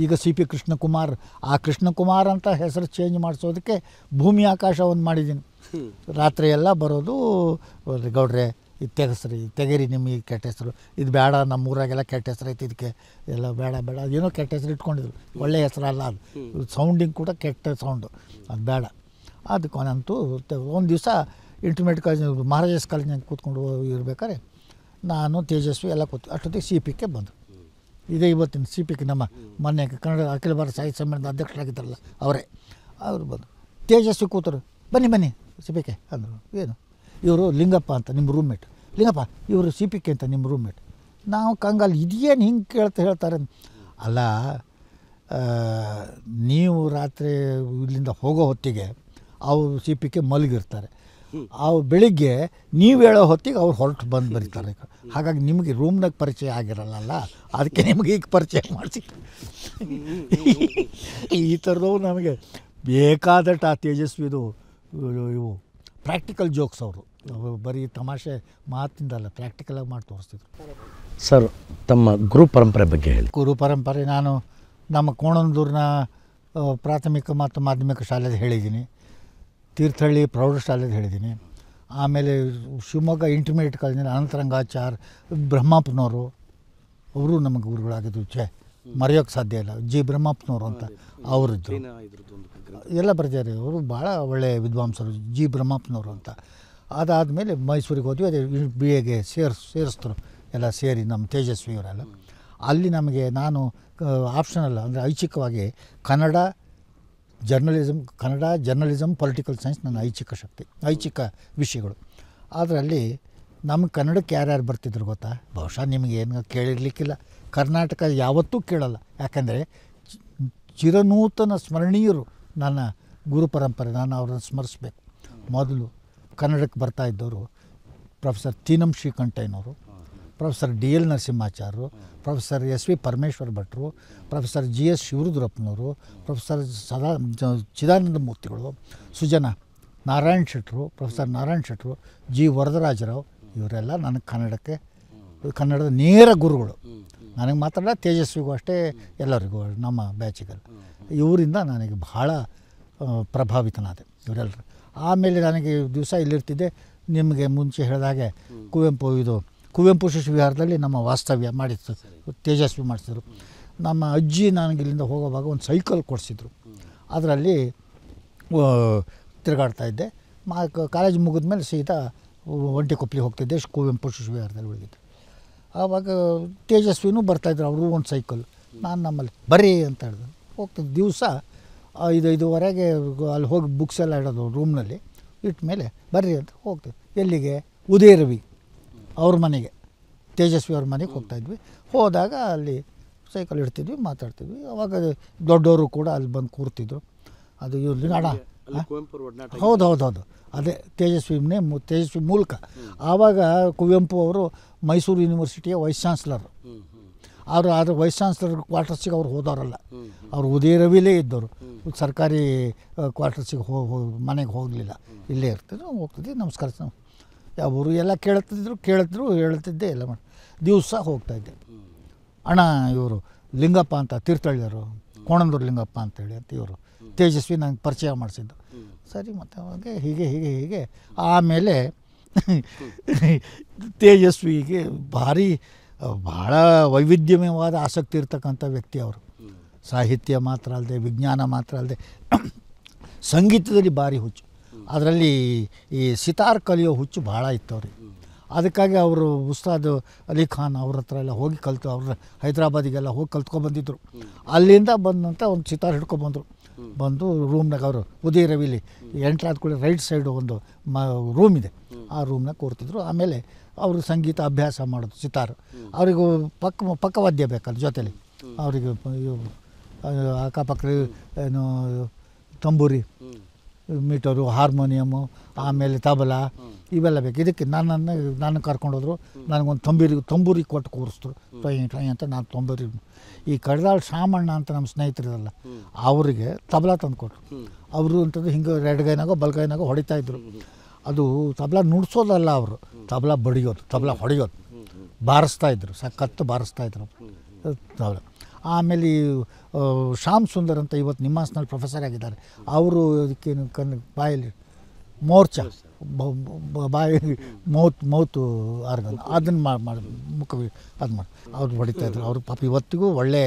ಈಗ ಸಿ ಪಿ ಕೃಷ್ಣಕುಮಾರ್ ಆ ಕೃಷ್ಣಕುಮಾರ್ ಅಂತ ಹೆಸರು ಚೇಂಜ್ ಮಾಡಿಸೋದಕ್ಕೆ ಭೂಮಿ ಆಕಾಶ ಒಂದು ಮಾಡಿದ್ದೀನಿ ರಾತ್ರಿ ಎಲ್ಲ ಬರೋದು ಗೌಡ್ರೆ ಇದು ತೆಗೆಸ್ರಿ ತೆಗೀರಿ ನಿಮಗೆ ಕೆಟ್ಟ ಹೆಸರು ಇದು ಬೇಡ ನಮ್ಮ ಊರಾಗೆಲ್ಲ ಕೆಟ್ಟ ಹೆಸರು ಐತೆ ಇದಕ್ಕೆ ಎಲ್ಲ ಬೇಡ ಬೇಡ ಏನೋ ಕೆಟ್ಟ ಹೆಸರು ಇಟ್ಕೊಂಡಿದ್ರು ಒಳ್ಳೆಯ ಹೆಸರು ಅಲ್ಲ ಅದು ಸೌಂಡಿಂಗ್ ಕೂಡ ಕೆಟ್ಟ ಸೌಂಡು ಅದು ಬೇಡ ಅದಕ್ಕೆ ಒಂದಂತೂ ಒಂದು ದಿವಸ ಇಂಟರ್ಮೀಡಿಯೇಟ್ ಕಾಲೇಜ್ ಮಹಾರಾಜಸ್ ಕಾಲೇಜ್ನಾಗ ಕೂತ್ಕೊಂಡು ಇರ್ಬೇಕಾರೆ ನಾನು ತೇಜಸ್ವಿ ಎಲ್ಲ ಕೂತು ಅಷ್ಟೊತ್ತಿಗೆ ಸಿ ಪಿಕ್ಕೆ ಬಂದು ಇದೇ ಇವತ್ತಿನ ಸಿ ನಮ್ಮ ಮೊನ್ನೆ ಕನ್ನಡ ಅಖಿಲ ಭಾರತ ಸಾಹಿತ್ಯ ಸಮ್ಮೇಳನದ ಅಧ್ಯಕ್ಷರಾಗಿದ್ದಾರಲ್ಲ ಅವರೇ ಅವರು ಬಂದು ತೇಜಸ್ವಿ ಕೂತರು ಬನ್ನಿ ಬನ್ನಿ ಸಿ ಪಿಕೆ ಅಂದರು ಏನು ಇವರು ಲಿಂಗಪ್ಪ ಅಂತ ನಿಮ್ಮ ರೂಮ್ಮೇಟ್ ಲಿಂಗಪ್ಪ ಇವರು ಸಿ ಪಿಕೆ ಅಂತ ನಿಮ್ಮ ರೂಮ್ಮೇಟ್ ನಾವು ಕಂಗಾಲ್ ಇದೇನು ಹಿಂಗೆ ಕೇಳ್ತಾ ಹೇಳ್ತಾರೆ ಅಲ್ಲ ನೀವು ರಾತ್ರಿ ಇಲ್ಲಿಂದ ಹೋಗೋ ಹೊತ್ತಿಗೆ ಅವರು ಸಿ ಪಿ ಮಲಗಿರ್ತಾರೆ ಆ ಬೆಳಿಗ್ಗೆ ನೀವು ಹೇಳೋ ಹೊತ್ತಿಗೆ ಅವ್ರು ಹೊರಟು ಬಂದು ಬರೀತಾರೆ ಹಾಗಾಗಿ ನಿಮಗೆ ರೂಮ್ನಾಗ ಪರಿಚಯ ಆಗಿರಲ್ಲ ಅದಕ್ಕೆ ನಿಮಗೆ ಈಗ ಪರಿಚಯ ಮಾಡಿಸಿ ಈ ಥರದವ್ರು ನಮಗೆ ಬೇಕಾದಟ್ಟು ಆ ತೇಜಸ್ವಿದು ಇವು ಪ್ರಾಕ್ಟಿಕಲ್ ಜೋಕ್ಸ್ ಅವರು ಬರೀ ತಮಾಷೆ ಮಾತಿಂದಲ್ಲ ಪ್ರಾಕ್ಟಿಕಲಾಗಿ ಮಾಡಿ ತೋರಿಸ್ತಿದ್ರು ಸರ್ ತಮ್ಮ ಗುರು ಪರಂಪರೆ ಬಗ್ಗೆ ಹೇಳಿ ಗುರು ಪರಂಪರೆ ನಾನು ನಮ್ಮ ಕೋಣಂದೂರಿನ ಪ್ರಾಥಮಿಕ ಮತ್ತು ಮಾಧ್ಯಮಿಕ ಶಾಲೆಯಲ್ಲಿ ಹೇಳಿದ್ದೀನಿ ತೀರ್ಥಹಳ್ಳಿ ಪ್ರೌಢಶಾಲೆ ಹೇಳಿದ್ದೀನಿ ಆಮೇಲೆ ಶಿವಮೊಗ್ಗ ಇಂಟರ್ಮೀಡಿಯೇಟ್ ಕಾಲೇಜಿನ ಅನಂತರಂಗಾಚಾರ್ ಬ್ರಹ್ಮಪ್ಪನವರು ಅವರು ನಮಗೆ ಗುರುಗಳಾಗಿದ್ದು ಛೆ ಮರೆಯೋಕ್ಕೆ ಸಾಧ್ಯ ಇಲ್ಲ ಜಿ ಬ್ರಹ್ಮಪ್ಪನವರು ಅಂತ ಅವರದ್ದು ಎಲ್ಲ ಬರ್ತಾರೆ ಅವರು ಭಾಳ ಒಳ್ಳೆಯ ವಿದ್ವಾಂಸರು ಜಿ ಬ್ರಹ್ಮಪ್ಪನವರು ಅಂತ ಅದಾದಮೇಲೆ ಮೈಸೂರಿಗೆ ಹೋದ್ವಿ ಅದೇ ಬಿ ಎಗೆ ಸೇರಿಸಿ ಸೇರಿಸ್ತರು ಎಲ್ಲ ಸೇರಿ ನಮ್ಮ ತೇಜಸ್ವಿಯವರೆಲ್ಲ ಅಲ್ಲಿ ನಮಗೆ ನಾನು ಆಪ್ಷನಲ್ಲ ಅಂದರೆ ಐಚ್ಛಿಕವಾಗಿ Kannada journalism Kannada journalism political science ನನ್ನ ಐಚ್ಛಿಕ ಶಕ್ತಿ ಐಚ್ಛಿಕ ವಿಷಯಗಳು ಅದರಲ್ಲಿ ನಮ್ಮ ಕನ್ನಡಕ್ಕೆ ಯಾರ್ಯಾರು ಬರ್ತಿದ್ರು ಗೊತ್ತಾ ಬಹುಶಃ ನಿಮಗೆ ಏನು ಕೇಳಿರ್ಲಿಕ್ಕಿಲ್ಲ ಕರ್ನಾಟಕ ಯಾವತ್ತೂ ಕೇಳಲ್ಲ ಯಾಕಂದರೆ ಚಿರನೂತನ ಸ್ಮರಣೀಯರು ನನ್ನ ಗುರು ಪರಂಪರೆ ನಾನು ಅವರನ್ನು ಸ್ಮರಿಸ್ಬೇಕು ಮೊದಲು ಕನ್ನಡಕ್ಕೆ ಬರ್ತಾ ಇದ್ದವರು ಪ್ರೊಫೆಸರ್ ತೀನಂ ಶ್ರೀಕಂಠಯ್ಯನವರು ಪ್ರೊಫೆಸರ್ ಡಿ ಎಲ್ ನರಸಿಂಹಾಚಾರ್ಯರು ಪ್ರೊಫೆಸರ್ ಎಸ್ ವಿ ಪರಮೇಶ್ವರ್ ಭಟ್ರು ಪ್ರೊಫೆಸರ್ ಜಿ ಎಸ್ ಶಿವರುದ್ರಪ್ಪನವರು ಪ್ರೊಫೆಸರ್ ಸದಾ ಚಿದಾನಂದ ಮೂರ್ತಿಗಳು ಸುಜನ ನಾರಾಯಣ್ ಶೆಟ್ಟರು ಪ್ರೊಫೆಸರ್ ನಾರಾಯಣ್ ಶೆಟ್ಟರು ಜಿ ವರದರಾಜರಾವ್ ಇವರೆಲ್ಲ ನನಗೆ ಕನ್ನಡಕ್ಕೆ ಕನ್ನಡದ ನೇರ ಗುರುಗಳು ನನಗೆ ಮಾತ್ರ ತೇಜಸ್ವಿಗೂ ಅಷ್ಟೇ ಎಲ್ಲರಿಗೂ ನಮ್ಮ ಬ್ಯಾಚಿಗೆಲ್ಲ ಇವರಿಂದ ನನಗೆ ಬಹಳ ಪ್ರಭಾವಿತನಾದೆ ಇವರೆಲ್ಲರೂ ಆಮೇಲೆ ನನಗೆ ದಿವಸ ಇಲ್ಲಿರ್ತಿದ್ದೆ ನಿಮಗೆ ಮುಂಚೆ ಹೇಳಿದಾಗೆ ಕುವೆಂಪು ಇದು ಕುವೆಂಪು ಶಿಶು ವಿಹಾರದಲ್ಲಿ ನಮ್ಮ ವಾಸ್ತವ್ಯ ಮಾಡಿತ್ತು ತೇಜಸ್ವಿ ಮಾಡಿಸಿದ್ರು ನಮ್ಮ ಅಜ್ಜಿ ನನಗೆ ಇಲ್ಲಿಂದ ಹೋಗೋವಾಗ ಒಂದು ಸೈಕಲ್ ಕೊಡಿಸಿದ್ರು ಅದರಲ್ಲಿ ತಿರುಗಾಡ್ತಾ ಇದ್ದೆ ಮಾ ಕಾಲೇಜ್ ಮುಗಿದ್ಮೇಲೆ ಸೀದಾ ಕೊಪ್ಪಲಿ ಹೋಗ್ತಿದ್ದೆ ಕುವೆಂಪು ಶಿಶು ವಿಹಾರದಲ್ಲಿ ಉಳಿದಿದ್ದೆ ಆವಾಗ ತೇಜಸ್ವಿನೂ ಬರ್ತಾಯಿದ್ರು ಅವರು ಒಂದು ಸೈಕಲ್ ನಾನು ನಮ್ಮಲ್ಲಿ ಬರ್ರಿ ಅಂತ ಹೇಳಿದ್ರು ಹೋಗ್ತಿದ್ದೆ ದಿವಸ ಐದು ಐದುವರೆಗೆ ಅಲ್ಲಿ ಹೋಗಿ ಬುಕ್ಸ್ ಎಲ್ಲ ಇಡೋದು ರೂಮ್ನಲ್ಲಿ ಇಟ್ಟ ಮೇಲೆ ಬರ್ರಿ ಅಂತ ಹೋಗ್ತೀವಿ ಎಲ್ಲಿಗೆ ಉದಯ ರವಿ ಅವ್ರ ಮನೆಗೆ ತೇಜಸ್ವಿ ಅವ್ರ ಮನೆಗೆ ಹೋಗ್ತಾಯಿದ್ವಿ ಹೋದಾಗ ಅಲ್ಲಿ ಸೈಕಲ್ ಇಡ್ತಿದ್ವಿ ಮಾತಾಡ್ತಿದ್ವಿ ಅವಾಗ ದೊಡ್ಡವರು ಕೂಡ ಅಲ್ಲಿ ಬಂದು ಕೂರ್ತಿದ್ರು ಅದು ಇವ್ರು ಅಣ್ಣ ಹೌದು ಹೌದು ಹೌದು ಅದೇ ತೇಜಸ್ವಿನೇ ತೇಜಸ್ವಿ ಮೂಲಕ ಆವಾಗ ಕುವೆಂಪು ಅವರು ಮೈಸೂರು ಯೂನಿವರ್ಸಿಟಿಯ ವೈಸ್ ಚಾನ್ಸ್ಲರ್ ಅವರು ಆದರೆ ವೈಸ್ ಚಾನ್ಸ್ಲರ್ ಕ್ವಾರ್ಟರ್ಸಿಗೆ ಅವ್ರು ಹೋದವರಲ್ಲ ಅವರು ಉದಯ ರವಿಲೇ ಇದ್ದವರು ಸರ್ಕಾರಿ ಕ್ವಾರ್ಟರ್ಸಿಗೆ ಹೋಗಿ ಮನೆಗೆ ಹೋಗಲಿಲ್ಲ ಇಲ್ಲೇ ಇರ್ತಿದ್ರು ಹೋಗ್ತಿದ್ವಿ ನಮಸ್ಕಾರ ಅವರು ಎಲ್ಲ ಕೇಳ್ತಿದ್ರು ಕೇಳಿದ್ರು ಹೇಳ್ತಿದ್ದೆ ಎಲ್ಲ ಮಾಡಿ ದಿವಸ ಇದ್ದೆ ಅಣ್ಣ ಇವರು ಲಿಂಗಪ್ಪ ಅಂತ ತೀರ್ಥಳ್ಳಿಯರು ಕೋಣಂದೂರು ಲಿಂಗಪ್ಪ ಅಂತೇಳಿ ಅಂತ ಇವರು ತೇಜಸ್ವಿ ನಂಗೆ ಪರಿಚಯ ಮಾಡಿಸಿದ್ದು ಸರಿ ಮತ್ತು ಅವಾಗ ಹೀಗೆ ಹೀಗೆ ಹೀಗೆ ಆಮೇಲೆ ತೇಜಸ್ವಿಗೆ ಭಾರಿ ಭಾಳ ವೈವಿಧ್ಯಮಯವಾದ ಆಸಕ್ತಿ ಇರ್ತಕ್ಕಂಥ ವ್ಯಕ್ತಿ ಅವರು ಸಾಹಿತ್ಯ ಮಾತ್ರ ಅಲ್ಲದೆ ವಿಜ್ಞಾನ ಮಾತ್ರ ಅಲ್ಲದೆ ಸಂಗೀತದಲ್ಲಿ ಭಾರಿ ಹುಚ್ಚು ಅದರಲ್ಲಿ ಈ ಸಿತಾರ್ ಕಲಿಯೋ ಹುಚ್ಚು ಭಾಳ ಇತ್ತವ್ರಿ ಅದಕ್ಕಾಗಿ ಅವರು ಉಸ್ತಾದ್ ಅಲಿ ಖಾನ್ ಅವ್ರ ಹತ್ರ ಎಲ್ಲ ಹೋಗಿ ಕಲಿತು ಅವ್ರ ಹೈದ್ರಾಬಾದಿಗೆಲ್ಲ ಹೋಗಿ ಕಲ್ತ್ಕೊಂಡ್ಬಂದಿದ್ರು ಅಲ್ಲಿಂದ ಬಂದಂಥ ಒಂದು ಸಿತಾರ್ ಹಿಡ್ಕೊಬಂದರು ಬಂದು ರೂಮ್ನಾಗ ಅವರು ಉದಯ ರವಿಲಿ ಎಂಟ್ರಾದ ಕೂಡ ರೈಟ್ ಸೈಡು ಒಂದು ಮ ರೂಮ್ ಇದೆ ಆ ರೂಮ್ನಾಗ ಕೂರ್ತಿದ್ರು ಆಮೇಲೆ ಅವರು ಸಂಗೀತ ಅಭ್ಯಾಸ ಮಾಡೋದು ಸಿತಾರ್ ಅವರಿಗೂ ಪಕ್ಕ ಪಕ್ಕವಾದ್ಯ ಬೇಕಲ್ಲ ಜೊತೆಲಿ ಅವರಿಗೆ ಅಕ್ಕಪಕ್ಕ ಏನು ತಂಬೂರಿ ಮೀಟರು ಹಾರ್ಮೋನಿಯಮು ಆಮೇಲೆ ತಬಲ ಇವೆಲ್ಲ ಬೇಕು ಇದಕ್ಕೆ ನಾನು ನನ್ನ ನಾನು ಕರ್ಕೊಂಡೋದ್ರು ನನಗೊಂದು ತಂಬೂರಿ ತಂಬೂರಿ ಕೊಟ್ಟು ಕೂರಿಸ್ತರು ಟೊಯ್ ಟೊಯ್ ಅಂತ ನಾನು ತಂಬೂರಿ ಈ ಕಡ್ದಾಳ್ ಶಾಮಣ್ಣ ಅಂತ ನಮ್ಮ ಸ್ನೇಹಿತರಿದಲ್ಲ ಅವರಿಗೆ ತಬಲ ತಂದು ಕೊಟ್ಟರು ಅವರು ಅಂತಂದ್ರೆ ಹಿಂಗೆ ಎಡಗೈನಾಗೋ ಹೊಡಿತಾ ಹೊಡಿತಾಯಿದ್ರು ಅದು ತಬಲ ನುಡ್ಸೋದಲ್ಲ ಅವರು ತಬಲ ಬಡಿಯೋದು ತಬಲ ಹೊಡೆಯೋದು ಬಾರಿಸ್ತಾಯಿದ್ರು ಸಖತ್ತು ಬಾರಿಸ್ತಾಯಿದ್ರು ತಬಲ ಆಮೇಲೆ ಶ್ಯಾಮ್ ಸುಂದರ್ ಅಂತ ಇವತ್ತು ನಿಮ್ಮಾಸ್ನಲ್ಲಿ ಪ್ರೊಫೆಸರ್ ಆಗಿದ್ದಾರೆ ಅವರು ಇದಕ್ಕೆ ಕನ್ ಬಾಯಲ್ಲಿ ಮೋರ್ಚಾ ಬಾಯಿ ಮೌತ್ ಮೌತು ಆರ್ಗನ್ ಅದನ್ನು ಮಾಡಿ ಮುಖ ಅದು ಮಾಡಿ ಅವ್ರು ಇದ್ರು ಅವರು ಪಾಪ ಇವತ್ತಿಗೂ ಒಳ್ಳೆ